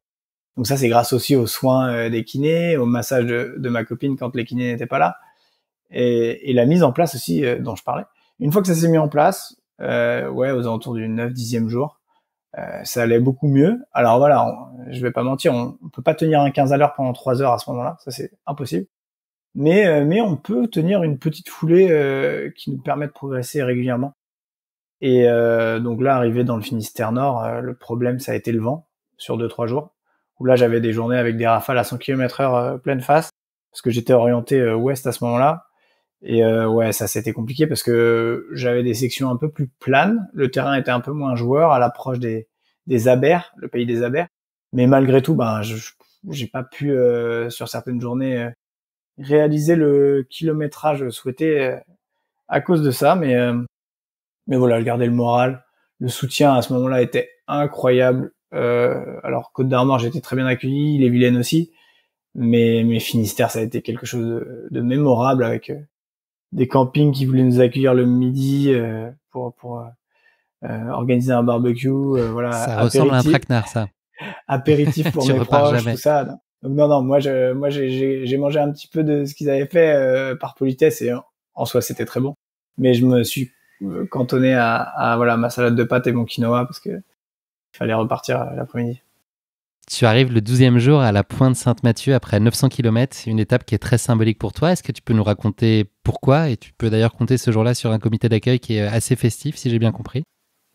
Donc ça, c'est grâce aussi aux soins euh, des kinés, au massage de, ma copine quand les kinés n'étaient pas là, et, la mise en place aussi dont je parlais. Une fois que ça s'est mis en place, ouais, aux alentours du 9-10e jour, ça allait beaucoup mieux. Alors voilà, je vais pas mentir, on, peut pas tenir un 15 à l'heure pendant 3 heures à ce moment-là, ça c'est impossible. Euh, mais, on peut tenir une petite foulée euh, qui nous permet de progresser régulièrement. Et euh, donc là, arrivé dans le Finistère Nord, le problème, ça a été le vent sur 2-3 jours, où là, j'avais des journées avec des rafales à 100 km heure pleine face, parce que j'étais orienté ouest à ce moment-là. Et ouais, ça c'était compliqué parce que j'avais des sections un peu plus planes, le terrain était un peu moins joueur à l'approche des des abers, le pays des abers. Mais malgré tout, ben, j'ai pas pu sur certaines journées réaliser le kilométrage souhaité euh, à cause de ça. Mais, euh, mais voilà, garder le moral. Le soutien à ce moment-là était incroyable. Euh, alors Côte d'Armor, j'étais très bien accueilli, les Vilaines aussi, mais mais Finistère, ça a été quelque chose de, mémorable avec euh, des campings qui voulaient nous accueillir le midi pour pour organiser un barbecue, voilà. Ça ressemble à un traquenard, ça. Apéritif pour mes proches, tout ça non, non, moi, je, moi, j'ai mangé un petit peu de ce qu'ils avaient fait euh, par politesse et en soi, c'était très bon. Mais je me suis euh, cantonné à, voilà ma salade de pâtes et mon quinoa parce que fallait repartir euh, l'après-midi. Tu arrives le 12e jour à la pointe Sainte-Mathieu après 900 km, une étape qui est très symbolique pour toi. Est-ce que tu peux nous raconter pourquoi Et tu peux d'ailleurs compter ce jour-là sur un comité d'accueil qui est assez festif, si j'ai bien compris.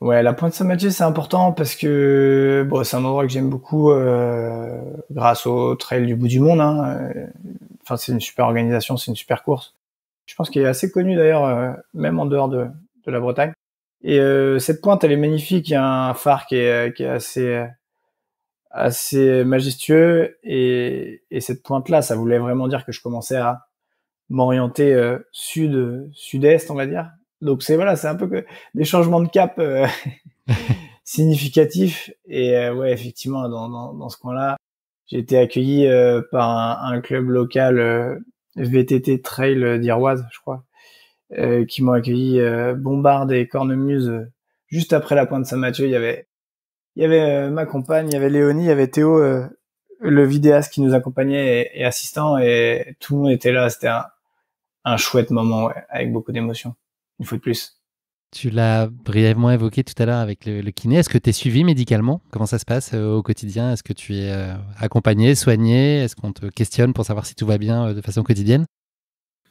Ouais, la pointe Saint-Mathieu, c'est important parce que bon, c'est un endroit que j'aime beaucoup euh, grâce au Trail du bout du monde. Hein. Euh, enfin, c'est une super organisation, c'est une super course. Je pense qu'il est assez connu d'ailleurs, euh, même en dehors de, de la Bretagne. Et euh, cette pointe, elle est magnifique. Il y a un phare qui est, euh, qui est assez, assez majestueux. Et, et cette pointe-là, ça voulait vraiment dire que je commençais à m'orienter sud, sud-est, on va dire, donc c'est voilà, c'est un peu que des changements de cap euh, significatifs. Et euh, ouais, effectivement, dans, ce coin-là, j'ai été accueilli euh, par un, club local VTT Trail d'Iroise, je crois, qui m'ont accueilli Bombard et Cornemuse juste après la pointe Saint-Mathieu. Il y avait, il y avait ma compagne, il y avait Léonie, il y avait Théo, le vidéaste qui nous accompagnait et, assistant, et tout le monde était là. C'était un, un chouette moment avec beaucoup d'émotions une fois de plus. Tu l'as brièvement évoqué tout à l'heure avec le, kiné. Est-ce que tu es suivi médicalement Comment ça se passe euh, au quotidien Est-ce que tu es euh, accompagné, soigné Est-ce qu'on te questionne pour savoir si tout va bien euh, de façon quotidienne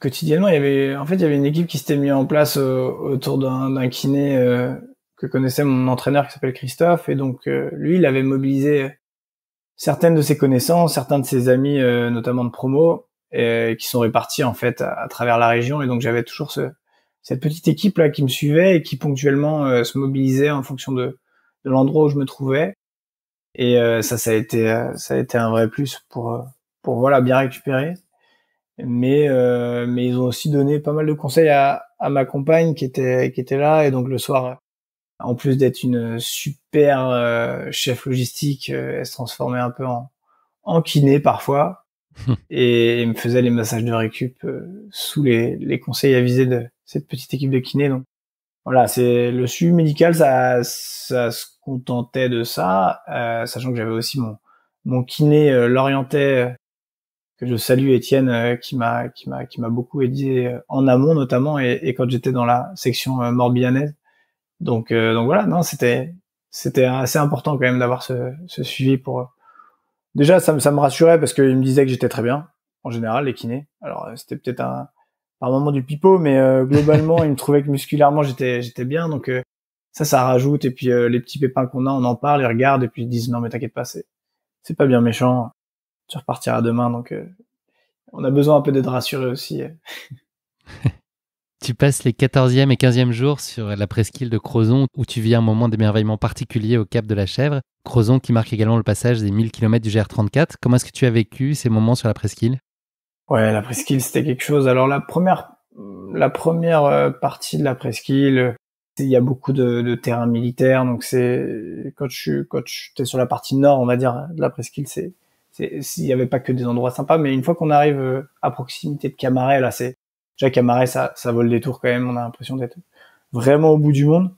Quotidiennement, il y avait, en fait, il y avait une équipe qui s'était mise en place autour d'un kiné que connaissait mon entraîneur qui s'appelle Christophe. Et donc, lui, il avait mobilisé certaines de ses connaissances, certains de ses amis, notamment de promo, et, qui sont répartis en fait à travers la région. Et donc, j'avais toujours ce, cette petite équipe là qui me suivait et qui ponctuellement euh, se mobilisait en fonction de, l'endroit où je me trouvais. Et euh, ça, ça a été, euh, ça a été un vrai plus pour pour voilà bien récupérer. Mais mais ils ont aussi donné pas mal de conseils à, à ma compagne qui était qui était là et donc le soir, en plus d'être une super chef logistique, elle se transformait un peu en en kiné parfois et, et me faisait les massages de récup sous les les conseils avisés de cette petite équipe de kiné. Donc voilà, c'est le suivi médical, ça, ça se contentait de ça, euh, sachant que j'avais aussi mon mon kiné euh, l'orientait euh, que je salue Étienne qui m'a qui m'a qui m'a beaucoup aidé en amont notamment et, quand j'étais dans la section morbihanaise. Donc donc voilà, non, c'était c'était assez important quand même d'avoir ce, ce suivi pour déjà ça me ça me rassurait parce qu'il me disait que j'étais très bien en général les kinés. Alors c'était peut-être un par moment du pipeau, mais euh, globalement, il me trouvait que musculairement, j'étais j'étais bien. Donc euh, ça, ça rajoute. Et puis euh, les petits pépins qu'on a, on en parle, ils regardent et puis ils disent non mais t'inquiète pas, c'est c'est pas bien méchant. Tu repartiras demain. Donc on a besoin un peu d'être rassuré aussi. tu passes les 14e et 15e jours sur la presqu'île de Crozon où tu vis un moment d'émerveillement particulier au cap de la Chèvre. Crozon qui marque également le passage des 1000 km du GR34. Comment est-ce que tu as vécu ces moments sur la presqu'île Ouais, la presqu'île, c'était quelque chose. Alors la première, la première euh, partie de la presqu'île, il y a beaucoup de, de terrains militaires, donc c'est quand je quand es sur la partie nord, on va dire, de la presqu'île, c'est il n'y avait pas que des endroits sympas, mais une fois qu'on arrive euh, à proximité de Camaret, là, c'est déjà Camaret, ça, ça vole des tours quand même. On a l'impression d'être vraiment au bout du monde.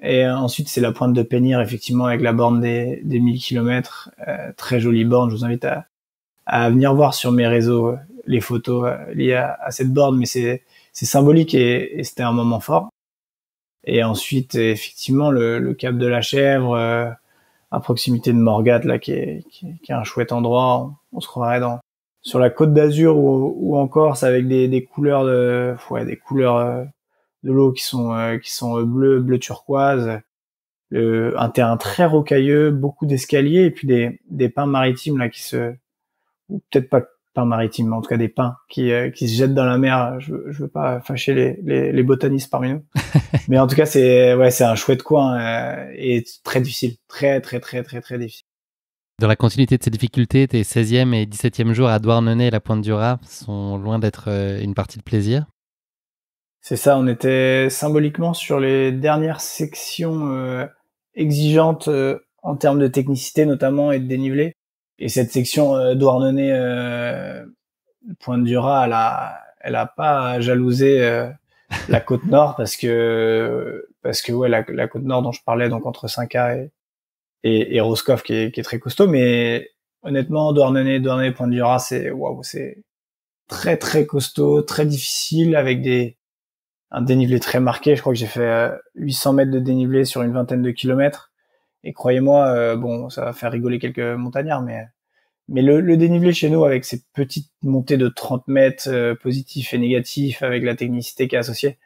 Et euh, ensuite, c'est la pointe de Pénir, effectivement, avec la borne des, des 1000 km. très jolie borne. Je vous invite à, à venir voir sur mes réseaux les photos euh, liées à, cette borne, mais c'est symbolique et, c'était un moment fort. Et ensuite, effectivement, le, cap de la Chèvre, euh, à proximité de Morgat, là, qui est, un chouette endroit. On, se croirait dans sur la Côte d'Azur ou, ou, en Corse avec des, couleurs de ouais, des couleurs euh, de l'eau qui sont qui sont bleu bleu turquoise. Euh, un terrain très rocailleux, beaucoup d'escaliers et puis des, des pins maritimes là qui se ou peut-être pas maritime maritimes, en tout cas des pins qui, euh, qui se jettent dans la mer. Je, je veux pas fâcher les, les, botanistes parmi nous, mais en tout cas c'est ouais c'est un chouette coin euh, et très difficile, très très très très très difficile. Dans la continuité de ces difficultés, tes 16e et 17e jours à Douarnenez et la Pointe du rap sont loin d'être euh, une partie de plaisir. C'est ça, on était symboliquement sur les dernières sections exigeantes en termes de technicité notamment et de dénivelé. Et cette section euh, Douarnenez euh, Pointe du elle a, pas jalousé euh, la côte nord parce que parce que ouais la, la, côte nord dont je parlais donc entre 5 k et et, Roscoff qui est, très costaud mais honnêtement Douarnenez Douarnenez Pointe du c'est waouh c'est très très costaud très difficile avec des un dénivelé très marqué je crois que j'ai fait 800 euh, mètres de dénivelé sur une vingtaine de kilomètres et croyez-moi, euh, bon, ça va faire rigoler quelques montagnards, mais mais le, dénivelé chez nous, avec ces petites montées de 30 mètres euh, positifs et négatifs, avec la technicité qui est associée,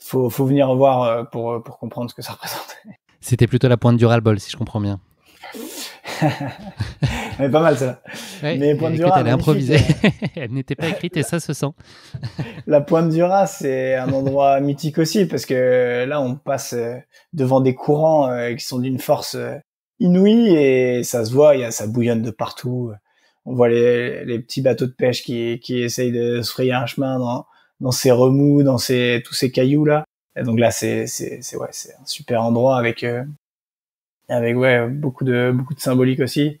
faut, faut venir voir euh, pour, pour comprendre ce que ça représente. C'était plutôt la pointe du ras-le-bol, si je comprends bien. Mais pas mal ça. mais Pointe du Elle est improvisée. Euh. elle n'était pas écrite et ça se sent. la Pointe du Rat, c'est un endroit mythique aussi parce que là, on passe euh, devant des courants euh, qui sont d'une force inouïe et ça se voit, y a, ça bouillonne de partout. On voit les, petits bateaux de pêche qui, essayent de se frayer un chemin dans, dans ces remous, dans ces, tous ces cailloux là. donc là, c'est ouais, un super endroit avec avec ouais beaucoup de beaucoup de symbolique aussi.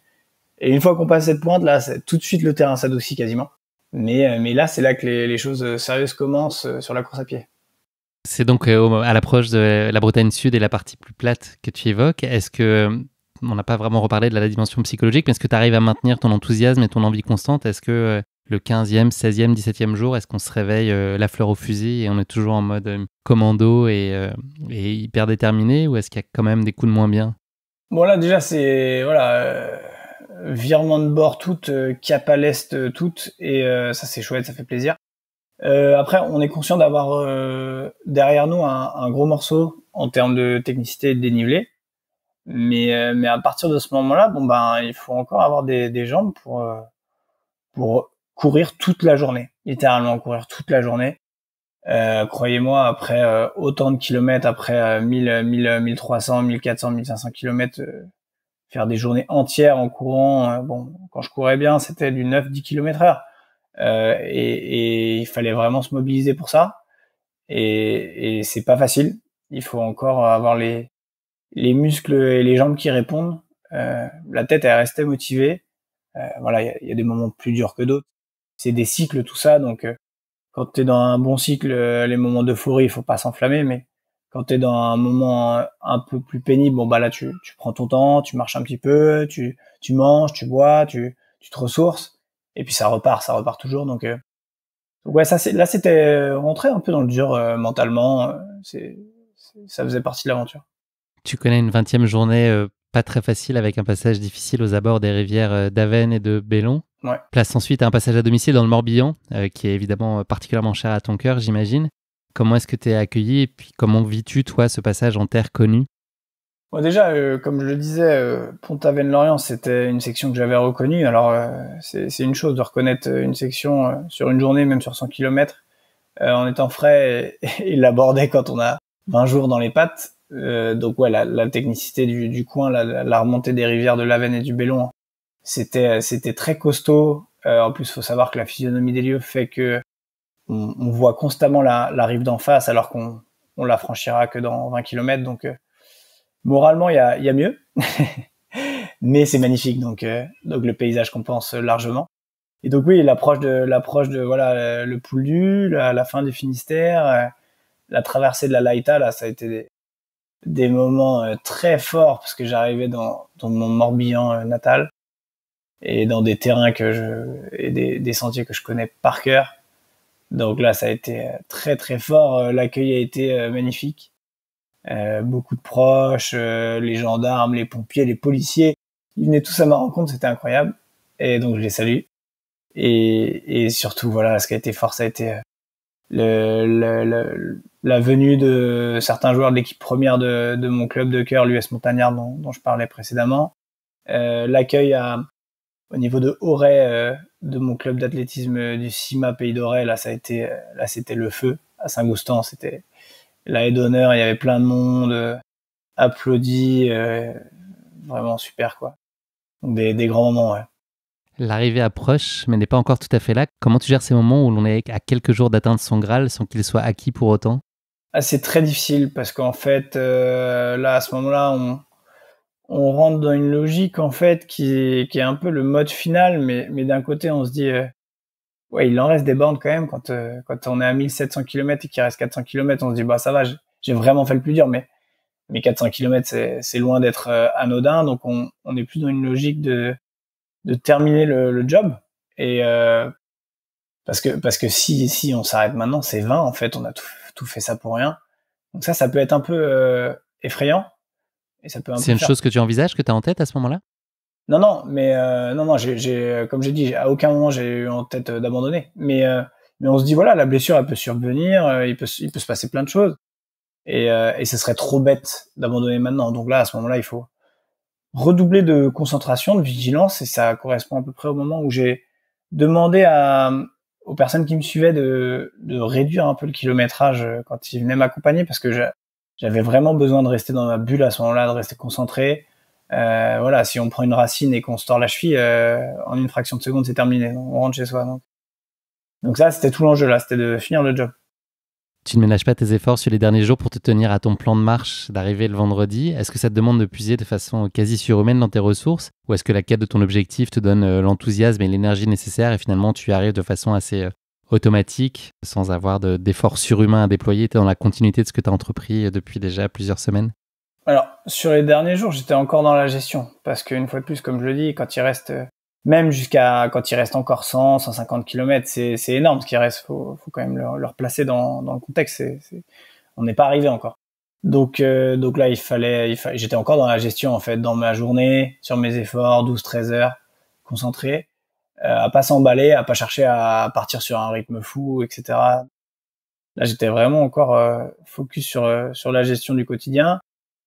Et une fois qu'on passe cette pointe, là, tout de suite, le terrain s'adoucit quasiment. Mais, euh, mais là, c'est là que les, choses euh, sérieuses commencent euh, sur la course à pied. C'est donc à l'approche de la Bretagne Sud et la partie plus plate que tu évoques. Est-ce que, on n'a pas vraiment reparlé de la dimension psychologique, mais est-ce que tu arrives à maintenir ton enthousiasme et ton envie constante Est-ce que le 15e, 16e, 17e jour, est-ce qu'on se réveille la fleur au fusil et on est toujours en mode commando et, et, hyper déterminé ou est-ce qu'il y a quand même des coups de moins bien Bon là déjà c'est voilà virement de bord toute, euh, cap à l'est euh, toute, et euh, ça c'est chouette, ça fait plaisir. après, on est conscient d'avoir derrière nous un, un, gros morceau en termes de technicité et de dénivelé, mais, mais à partir de ce moment-là, bon ben, il faut encore avoir des, des jambes pour pour courir toute la journée, littéralement courir toute la journée. Euh, croyez-moi, après autant de kilomètres, après 1000, 1300, 1400, 1500 kilomètres, faire des journées entières en courant. Euh, bon, quand je courais bien, c'était du 9-10 km heure. Euh, et, il fallait vraiment se mobiliser pour ça. Et, et c'est pas facile. Il faut encore avoir les, les muscles et les jambes qui répondent. Euh, la tête, elle restait motivée. voilà, il y, a des moments plus durs que d'autres. C'est des cycles, tout ça. Donc, quand tu es dans un bon cycle, les moments d'euphorie, il faut pas s'enflammer. Mais quand tu es dans un moment un peu plus pénible, bon bah là tu, tu prends ton temps, tu marches un petit peu, tu, tu manges, tu bois, tu, tu te ressources et puis ça repart, ça repart toujours donc euh, ouais ça c'est là c'était rentrer un peu dans le dur euh, mentalement, euh, c'est ça faisait partie de l'aventure. Tu connais une vingtième journée pas très facile avec un passage difficile aux abords des rivières d'Aven et de Bellon. Place ensuite un passage à domicile dans le Morbihan, qui est évidemment particulièrement cher à ton cœur, j'imagine. Comment est-ce que tu es accueilli et puis comment vis-tu, toi, ce passage en terre connue bon, Déjà, euh, comme je le disais, euh, Pont-Aven-Lorient, c'était une section que j'avais reconnue. Alors, euh, c'est une chose de reconnaître une section sur une journée, même sur 100 km, en étant frais et, l'aborder quand on a 20 jours dans les pattes. donc, ouais, la, technicité du, coin, la, remontée des rivières de l'Aven et du Bélon, c'était c'était très costaud. en plus, faut savoir que la physionomie des lieux fait que on, voit constamment la, rive d'en face alors qu'on on la franchira que dans 20 km. Donc, euh, moralement, il y a, mieux. Mais c'est magnifique, donc, euh, donc le paysage compense largement. Et donc oui, l'approche de l'approche de voilà le Poulu, la, la fin du Finistère, euh, la traversée de la Laïta, là, ça a été des, moments très forts parce que j'arrivais dans, mon Morbihan natal et dans des terrains que je et des sentiers que je connais par cœur donc là, ça a été euh, très très fort. Euh, l'accueil a été euh, magnifique. beaucoup de proches, les gendarmes, les pompiers, les policiers, ils venaient tous à ma rencontre, c'était incroyable. Et donc je les salue. Et, et surtout, voilà, ce qui a été fort, ça a été le, le, la venue de certains joueurs de l'équipe première de, mon club de cœur, l'US Montagnard, dont, dont, je parlais précédemment. L'accueil a au niveau de Auray, euh, de mon club d'athlétisme du CIMA Pays d'Auray, là, ça a été, euh, là, c'était le feu. À Saint-Goustan, c'était la haie d'honneur. Il y avait plein de monde, euh, applaudi, vraiment super, quoi. des, grands moments, L'arrivée approche, mais n'est pas encore tout à fait là. Comment tu gères ces moments où l'on est à quelques jours d'atteindre son Graal sans qu'il soit acquis pour autant ah, C'est très difficile parce qu'en fait, là, à ce moment-là, on, on rentre dans une logique en fait qui est, un peu le mode final, mais, mais d'un côté on se dit euh, ouais il en reste des bornes quand même quand euh, quand on est à 1700 km et qu'il reste 400 km, on se dit bah ça va, j'ai vraiment fait le plus dur, mais mais 400 km c'est loin d'être euh, anodin, donc on, on est plus dans une logique de de terminer le, job et parce que parce que si si on s'arrête maintenant c'est 20 en fait on a tout, tout fait ça pour rien donc ça ça peut être un peu effrayant et ça peut C'est une chose que tu envisages, que tu as en tête à ce moment-là Non, non, mais euh, non, non, j'ai, euh, comme j'ai dit, à aucun moment j'ai eu en tête euh, d'abandonner. Mais, euh, mais on se dit, voilà, la blessure, elle peut survenir, euh, il, peut, il peut se passer plein de choses. Et, euh, et ce serait trop bête d'abandonner maintenant. Donc là, à ce moment-là, il faut redoubler de concentration, de vigilance, et ça correspond à peu près au moment où j'ai demandé à, aux personnes qui me suivaient de, de réduire un peu le kilométrage quand ils venaient m'accompagner, parce que j'ai j'avais vraiment besoin de rester dans ma bulle à ce moment-là, de rester concentré. Euh, voilà, si on prend une racine et qu'on se tord la cheville, euh, en une fraction de seconde, c'est terminé. On rentre chez soi. Donc, ça, c'était tout l'enjeu là, c'était de finir le job. Tu ne ménages pas tes efforts sur les derniers jours pour te tenir à ton plan de marche d'arriver le vendredi. Est-ce que ça te demande de puiser de façon quasi surhumaine dans tes ressources Ou est-ce que la quête de ton objectif te donne euh, l'enthousiasme et l'énergie nécessaire et finalement tu arrives de façon assez automatique, sans avoir d'efforts surhumains à déployer Tu dans la continuité de ce que tu as entrepris euh, depuis déjà plusieurs semaines Alors, sur les derniers jours, j'étais encore dans la gestion. Parce qu'une fois de plus, comme je le dis, quand il reste, euh, même jusqu'à quand il reste encore 100, 150 km, c'est énorme ce qu'il reste. faut, quand même le, placer replacer dans, le contexte. On n'est pas arrivé encore. Donc, euh, donc là, il fallait, j'étais encore dans la gestion en fait, dans ma journée, sur mes efforts, 12-13 heures, concentré. Euh, à pas s'emballer, à pas chercher à partir sur un rythme fou, etc. Là, j'étais vraiment encore euh, focus sur euh, sur la gestion du quotidien.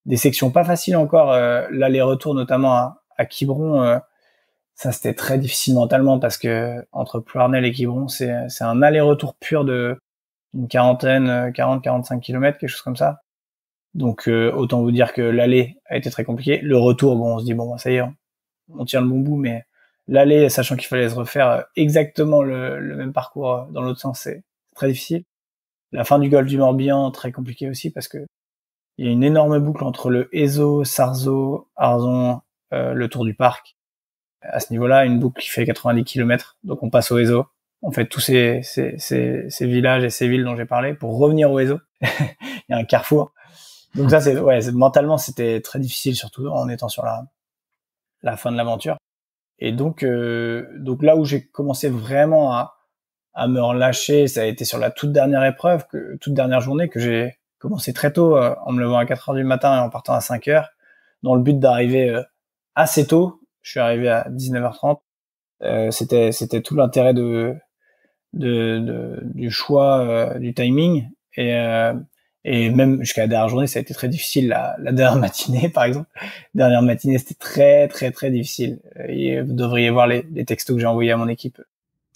Des sections pas faciles encore. l'aller-retour notamment à, à Quiberon, ça c'était très difficile mentalement parce que entre Plouarnel et Quiberon, c'est c'est un aller-retour pur de une quarantaine, 40-45 km, quelque chose comme ça. Donc autant vous dire que l'aller a été très compliqué. Le retour, bon, on se dit bon, ça y est, on tient le bon bout, mais L'aller, sachant qu'il fallait se refaire euh, exactement le, même parcours euh, dans l'autre sens, c'est très difficile. La fin du golfe du Morbihan, très compliqué aussi parce que il y a une énorme boucle entre le Ezo, Sarzo, Arzon, euh, le Tour du Parc. À ce niveau-là, une boucle qui fait 90 km, donc on passe au Ezo. On fait tous ces, villages et ces villes dont j'ai parlé pour revenir au Ezo. il y a un carrefour. Donc ça, c'est mentalement c'était très difficile, surtout en étant sur la fin de l'aventure. Et donc, euh, donc là où j'ai commencé vraiment à, à me relâcher, ça a été sur la toute dernière épreuve, que, toute dernière journée que j'ai commencé très tôt, euh, en me levant à 4 heures du matin et en partant à 5 h dans le but d'arriver euh, assez tôt. Je suis arrivé à 19h30. c'était c'était tout l'intérêt de, du choix du timing et et même jusqu'à la dernière journée, ça a été très difficile. La, la dernière matinée, par exemple, dernière matinée, c'était très, très, très difficile. Et vous devriez voir les, les textos que j'ai envoyés à mon équipe.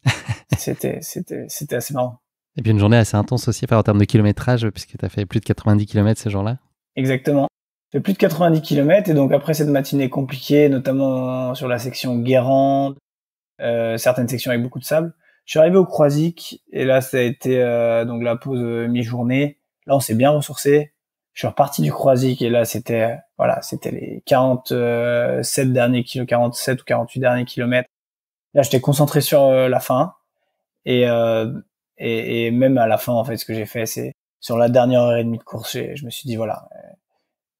c'était, c'était, c'était assez marrant. Et puis une journée assez intense aussi, enfin, en termes de kilométrage, puisque tu as fait plus de 90 km ces gens là Exactement. J'ai fait plus de 90 km et donc après cette matinée compliquée, notamment sur la section Guérande, euh, certaines sections avec beaucoup de sable, je suis arrivé au Croisic et là ça a été euh, donc la pause euh, mi-journée Là, on s'est bien ressourcé. Je suis reparti du croisic et là, c'était voilà, c'était les 47 euh, derniers kilomètres, 47 ou 48 derniers kilomètres. Là, j'étais concentré sur euh, la fin euh, et, et, même à la fin, en fait, ce que j'ai fait, c'est sur la dernière heure et demie de course, je me suis dit voilà,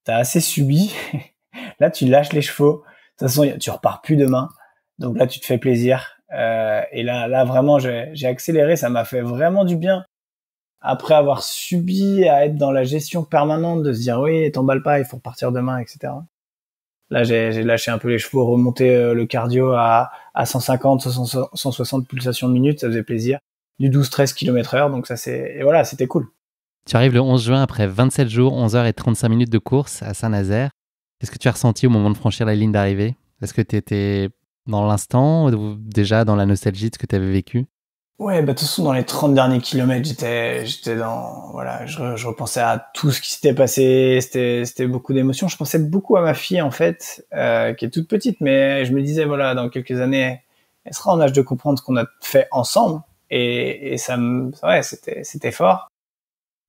t'as assez subi. là, tu lâches les chevaux. De toute façon, tu repars plus demain. Donc là, tu te fais plaisir. et là, là vraiment, j'ai accéléré. Ça m'a fait vraiment du bien après avoir subi à être dans la gestion permanente de se dire oui, t'emballes pas, il faut repartir demain, etc. Là, j'ai lâché un peu les chevaux, remonté euh, le cardio à, 150, 160 pulsations de minute, ça faisait plaisir. Du 12-13 km heure, donc ça c'est... Et voilà, c'était cool. Tu arrives le 11 juin après 27 jours, 11h35 minutes de course à Saint-Nazaire. Qu'est-ce que tu as ressenti au moment de franchir la ligne d'arrivée Est-ce que tu étais dans l'instant ou déjà dans la nostalgie de ce que tu avais vécu Ouais, bah, de toute façon, dans les 30 derniers kilomètres, j'étais, j'étais dans, voilà, je, je, repensais à tout ce qui s'était passé, c'était, c'était beaucoup d'émotions. Je pensais beaucoup à ma fille, en fait, euh, qui est toute petite, mais je me disais, voilà, dans quelques années, elle sera en âge de comprendre ce qu'on a fait ensemble. Et, et ça me, ouais, c'était, c'était fort.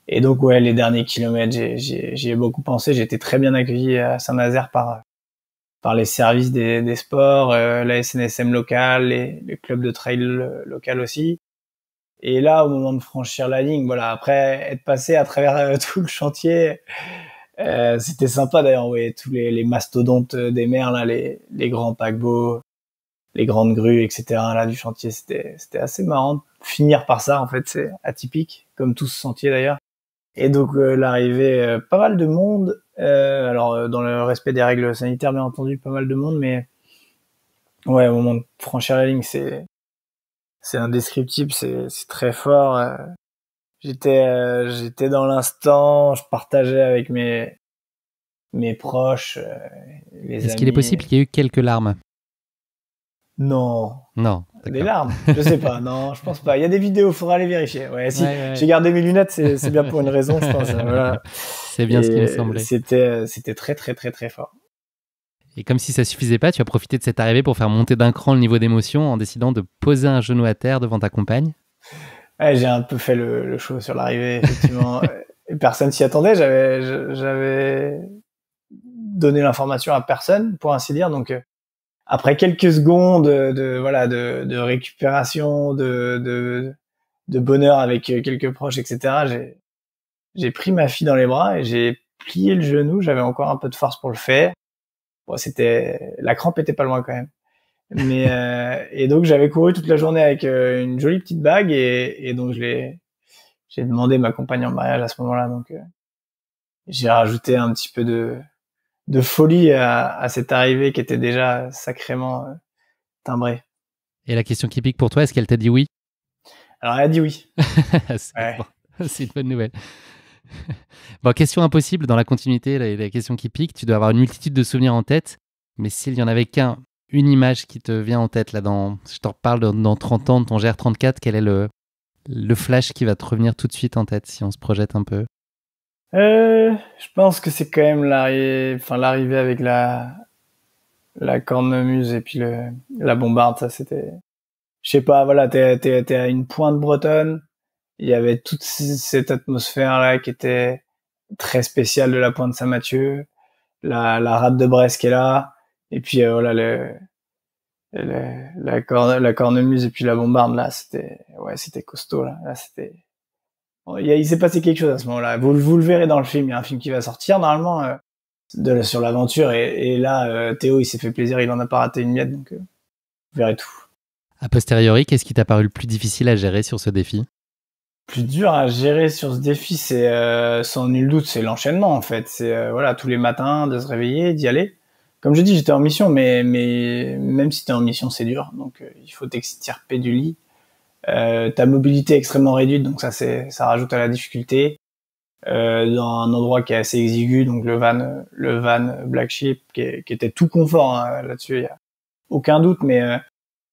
Et donc, ouais, les derniers kilomètres, j'y ai, beaucoup pensé. J'ai été très bien accueilli à Saint-Nazaire par, par les services des, sports, euh, la SNSM locale, les, clubs de trail local aussi. Et là, au moment de franchir la ligne, voilà, après être passé à travers euh, tout le chantier, euh, c'était sympa d'ailleurs, ouais, tous les, les, mastodontes des mers, là, les, grands paquebots, les grandes grues, etc. Là, du chantier, c'était assez marrant. finir par ça, en fait, c'est atypique, comme tout ce sentier d'ailleurs. Et donc, l'arrivée, pas mal de monde, euh, alors, euh, dans le respect des règles sanitaires, bien entendu, pas mal de monde, mais ouais, au moment de franchir la ligne, c'est c'est indescriptible, c'est très fort. Euh. J'étais j'étais dans l'instant, je partageais avec mes mes proches, les amis. Est-ce qu'il est possible qu'il y ait eu quelques larmes Non. Non. Des larmes Je sais pas, non, je pense pas. Il y a des vidéos, faudra aller vérifier. Ouais, si, j'ai gardé mes lunettes, c'est bien pour une raison, je pense. Hein, c'est bien ce qui me semblait. C'était, euh, c'était très, très, très, très fort. Et comme si ça suffisait pas, tu as profité de cette arrivée pour faire monter d'un cran le niveau d'émotion en décidant de poser un genou à terre devant ta compagne J'ai un peu fait le, show sur l'arrivée, effectivement. personne s'y attendait. J'avais, j'avais donné l'information à personne, pour ainsi dire. Donc, euh, après quelques secondes de, voilà de, récupération, de, de, bonheur avec euh, quelques proches, etc. J'ai pris ma fille dans les bras et j'ai plié le genou. J'avais encore un peu de force pour le faire. Bon, c'était la crampe était pas loin quand même. Mais euh, et donc j'avais couru toute la journée avec euh, une jolie petite bague et, et donc je l'ai j'ai demandé ma compagne en mariage à ce moment-là donc j'ai rajouté un petit peu de de folie à, cette arrivée qui était déjà sacrément euh, timbrée. Et la question qui pique pour toi, est-ce qu'elle t'a dit oui Alors elle a dit oui. c'est une bonne nouvelle. bon, question impossible dans la continuité, la, la, question qui pique, tu dois avoir une multitude de souvenirs en tête, mais s'il y en avait qu'un, une image qui te vient en tête, là, dans, je t'en reparle dans, 30 ans de ton GR34, quel est le, le flash qui va te revenir tout de suite en tête si on se projette un peu euh, je pense que c'est quand même l'arrivée, enfin l'arrivée avec la la cornemuse et puis le la bombarde, ça c'était, je sais pas, voilà, t'es t'es t'es à une pointe bretonne, il y avait toute cette atmosphère là qui était très spéciale de la pointe Saint-Mathieu, la la rade de Brest qui est là, et puis euh, voilà le, le la la cornemuse et puis la bombarde là, c'était ouais c'était costaud là, là c'était il s'est passé quelque chose à ce moment-là. Vous, le verrez dans le film. Il y a un film qui va sortir normalement euh, sur l'aventure. Et, là, euh, Théo, il s'est fait plaisir. Il en a pas raté une miette. Donc, euh, vous verrez tout. A posteriori, qu'est-ce qui t'a paru le plus difficile à gérer sur ce défi Plus dur à gérer sur ce défi, c'est sans nul doute, c'est l'enchaînement en fait. C'est voilà, tous les matins de se réveiller, d'y aller. Comme je dis, j'étais en mission, mais, mais même si t'es en mission, c'est dur. Donc, il faut t'extirper du lit euh, ta mobilité est extrêmement réduite, donc ça, c'est, ça rajoute à la difficulté. Euh, dans un endroit qui est assez exigu, donc le van, le van Black Sheep, qui, qui était tout confort hein, là-dessus, il a aucun doute, mais, euh,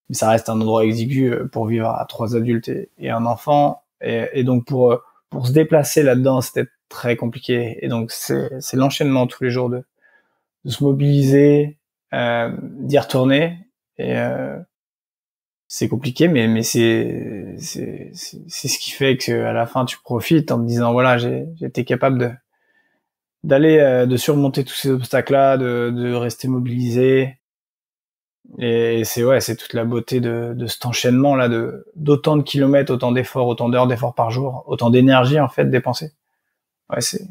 mais, ça reste un endroit exigu euh, pour vivre à trois adultes et, un enfant. Et, et, donc pour, pour se déplacer là-dedans, c'était très compliqué. Et donc c'est, c'est l'enchaînement tous les jours de, de se mobiliser, d'y retourner. Et, c'est compliqué, mais mais c'est c'est ce qui fait que à la fin tu profites en te disant voilà j'ai été capable de d'aller euh, de surmonter tous ces obstacles là, de de rester mobilisé. Et c'est ouais c'est toute la beauté de de cet enchaînement là de d'autant de kilomètres, autant d'efforts, autant d'heures d'efforts par jour, autant d'énergie en fait dépensée. Ouais c'est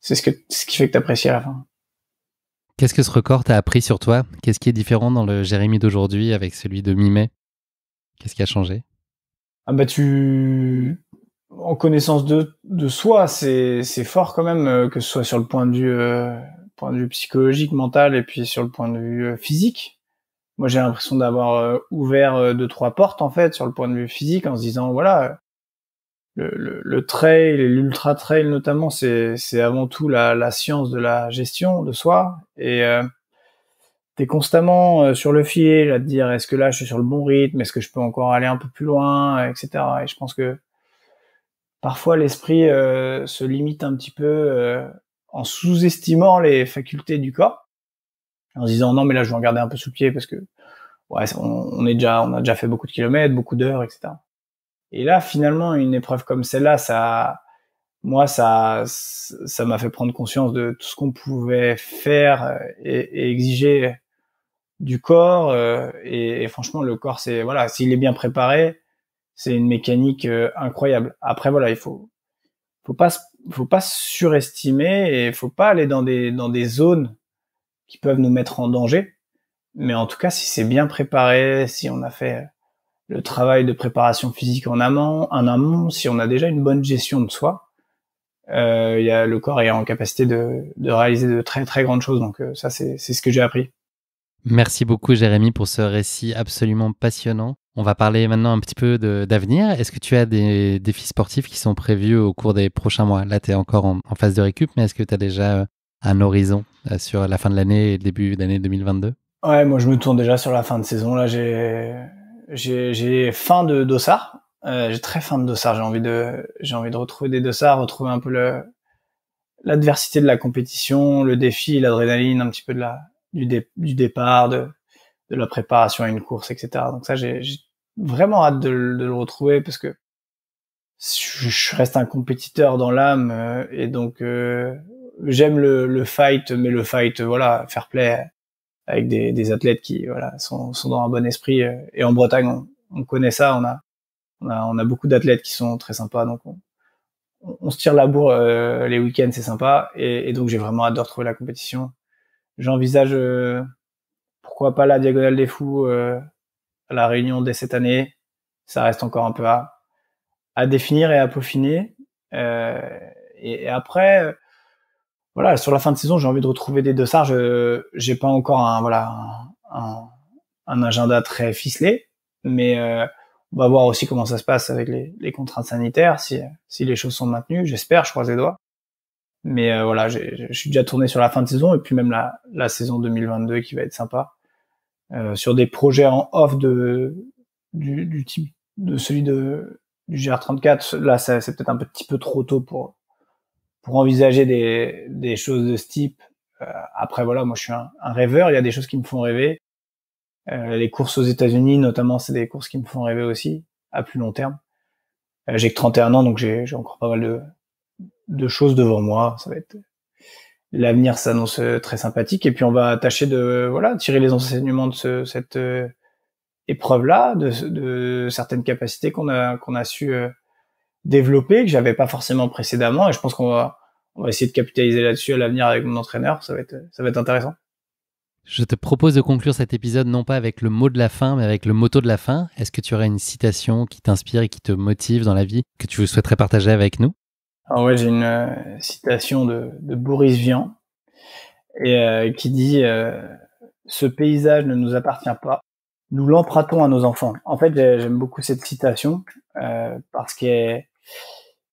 c'est ce que ce qui fait que t'apprécies à la fin. Qu'est-ce que ce record t'a appris sur toi Qu'est-ce qui est différent dans le Jérémy d'aujourd'hui avec celui de mi-mai Qu'est-ce qui a changé ah bah, en connaissance de, soi, c'est fort quand même euh, que ce soit sur le point de vue euh, point de vue psychologique, mental et puis sur le point de vue euh, physique. Moi, j'ai l'impression d'avoir ouvert deux trois portes en fait sur le point de vue physique en se disant voilà, le, trail et l'ultra trail notamment, c'est avant tout la, science de la gestion de soi. Et euh, tu es constamment euh, sur le fil à te dire est-ce que là je suis sur le bon rythme, est-ce que je peux encore aller un peu plus loin, etc. Et je pense que parfois l'esprit euh, se limite un petit peu en sous-estimant les facultés du corps, en se disant non mais là je vais en garder un peu sous pied parce que ouais, est déjà, on a déjà fait beaucoup de kilomètres, beaucoup d'heures, etc. Et là, finalement, une épreuve comme celle-là, ça, moi, ça, ça m'a fait prendre conscience de tout ce qu'on pouvait faire euh, et, exiger du corps. Euh, et, et franchement, le corps, c'est voilà, s'il est bien préparé, c'est une mécanique euh, incroyable. Après, voilà, il faut, faut pas, faut pas surestimer et faut pas aller dans des dans des zones qui peuvent nous mettre en danger. Mais en tout cas, si c'est bien préparé, si on a fait le travail de préparation physique en amont, en amont, si on a déjà une bonne gestion de soi, euh, y le corps est en capacité de, réaliser de très très grandes choses. Donc euh, ça, c'est ce que j'ai appris. Merci beaucoup Jérémy pour ce récit absolument passionnant. On va parler maintenant un petit peu d'avenir. Est-ce que tu as des défis sportifs qui sont prévus au cours des prochains mois Là, tu es encore en, phase de récup, mais est-ce que tu as déjà euh, un horizon sur la fin de l'année et le début d'année 2022 Ouais, moi je me tourne déjà sur la fin de saison. Là, j'ai j'ai faim de dossard. Euh, j'ai très faim de dossard. J'ai envie de, j'ai envie de retrouver des dossards, retrouver un peu le, l'adversité de la compétition, le défi, l'adrénaline, un petit peu de la, du, départ, de, de la préparation à une course, etc. Donc ça, j'ai vraiment hâte de, de, le retrouver parce que je, reste un compétiteur dans l'âme euh, et donc euh, j'aime le, le, fight, mais le fight, voilà, fair play, avec des, des athlètes qui voilà sont, sont, dans un bon esprit. Euh, et en Bretagne, on, connaît ça. On a, on a, on a beaucoup d'athlètes qui sont très sympas. Donc on, on se tire la bourre euh, les week-ends, c'est sympa. Et, et donc j'ai vraiment hâte de retrouver la compétition. J'envisage euh, pourquoi pas la diagonale des fous à la Réunion dès cette année. Ça reste encore un peu à, à définir et à peaufiner. et, après voilà, sur la fin de saison, j'ai envie de retrouver des dossards. Je j'ai pas encore un voilà un, agenda très ficelé, mais euh, on va voir aussi comment ça se passe avec les, contraintes sanitaires, si, si les choses sont maintenues. J'espère, je croise les doigts. Mais euh, voilà, je suis déjà tourné sur la fin de saison et puis même la, la saison 2022 qui va être sympa. Euh, sur des projets en off de du type de celui de du GR34, là c'est peut-être un petit peu trop tôt pour pour envisager des, choses de ce type. Euh, après, voilà, moi, je suis un, rêveur. Il y a des choses qui me font rêver. Euh, les courses aux États-Unis, notamment, c'est des courses qui me font rêver aussi, à plus long terme. Euh, j'ai que 31 ans, donc j'ai encore pas mal de, choses devant moi. Ça va être l'avenir s'annonce euh, très sympathique. Et puis, on va tâcher de voilà tirer les enseignements de cette épreuve-là, de, de, certaines capacités qu'on a qu'on a su développé que j'avais pas forcément précédemment et je pense qu'on va on va essayer de capitaliser là-dessus à l'avenir avec mon entraîneur, ça va être ça va être intéressant. Je te propose de conclure cet épisode non pas avec le mot de la fin, mais avec le motto de la fin. Est-ce que tu aurais une citation qui t'inspire et qui te motive dans la vie que tu souhaiterais partager avec nous Ah ouais, j'ai une euh, citation de, de, Boris Vian et euh, qui dit euh, "Ce paysage ne nous appartient pas, nous l'empruntons à nos enfants." En fait, j'aime beaucoup cette citation parce qu'elle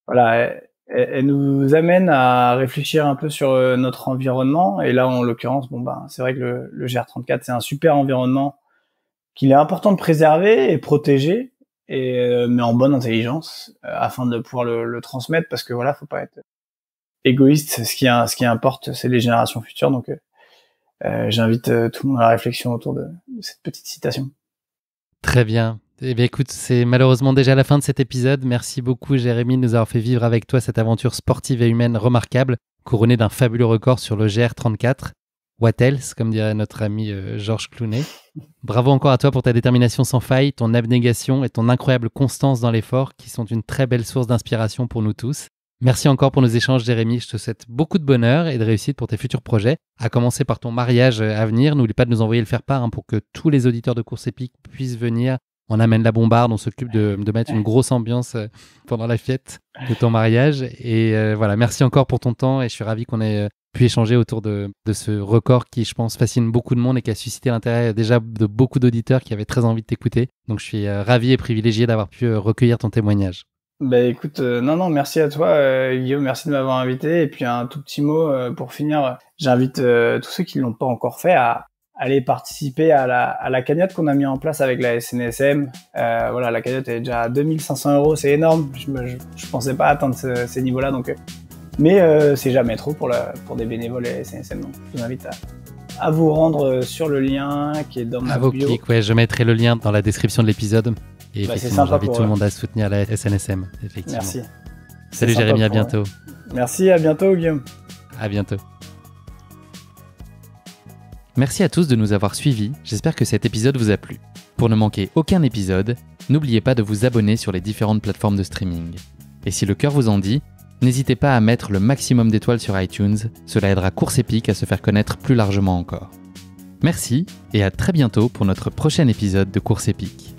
voilà, elle, nous amène à réfléchir un peu sur euh, notre environnement. Et là, en l'occurrence, bon ben, c'est vrai que le, GR34, c'est un super environnement qu'il est important de préserver et protéger, et, euh, mais en bonne intelligence, euh, afin de pouvoir le, transmettre, parce que voilà, faut pas être égoïste. Ce qui, ce qui importe, c'est les générations futures. Donc, j'invite tout le monde à la réflexion autour de cette petite citation. Très bien. Eh bien, écoute, c'est malheureusement déjà la fin de cet épisode. Merci beaucoup, Jérémy, de nous avoir fait vivre avec toi cette aventure sportive et humaine remarquable, couronnée d'un fabuleux record sur le GR34. What else, comme dirait notre ami euh, Georges Clounet. Bravo encore à toi pour ta détermination sans faille, ton abnégation et ton incroyable constance dans l'effort qui sont une très belle source d'inspiration pour nous tous. Merci encore pour nos échanges, Jérémy. Je te souhaite beaucoup de bonheur et de réussite pour tes futurs projets, à commencer par ton mariage euh, à venir. N'oublie pas de nous envoyer le faire-part hein, pour que tous les auditeurs de course épique puissent venir on amène la bombarde, on s'occupe de, mettre une grosse ambiance euh, pendant la fête de ton mariage. Et euh, voilà, merci encore pour ton temps et je suis ravi qu'on ait euh, pu échanger autour de, ce record qui, je pense, fascine beaucoup de monde et qui a suscité l'intérêt déjà de beaucoup d'auditeurs qui avaient très envie de t'écouter. Donc je suis ravi et privilégié d'avoir pu recueillir ton témoignage. Ben écoute, non, non, merci à toi, Guillaume, merci de m'avoir invité. Et puis un tout petit mot pour finir, j'invite tous ceux qui ne l'ont pas encore fait à, aller participer à la, cagnotte qu'on a mis en place avec la SNSM. Euh, voilà, la cagnotte est déjà à 2500 euros, c'est énorme. Je, ne je, pensais pas atteindre ces niveaux-là, donc. Euh, mais euh, c'est jamais trop pour, la, pour des bénévoles et SNSM. Donc, je vous invite à, vous rendre sur le lien qui est dans ma à vos bio. je mettrai le lien dans la description de l'épisode. Et bah, j'invite tout le monde à soutenir la SNSM. Effectivement. Merci. Salut Jérémy, à bientôt. Merci, à bientôt Guillaume. À bientôt. Merci à tous de nous avoir suivis, j'espère que cet épisode vous a plu. Pour ne manquer aucun épisode, n'oubliez pas de vous abonner sur les différentes plateformes de streaming. Et si le cœur vous en dit, n'hésitez pas à mettre le maximum d'étoiles sur iTunes, cela aidera Course Épique à se faire connaître plus largement encore. Merci et à très bientôt pour notre prochain épisode de Course Épique.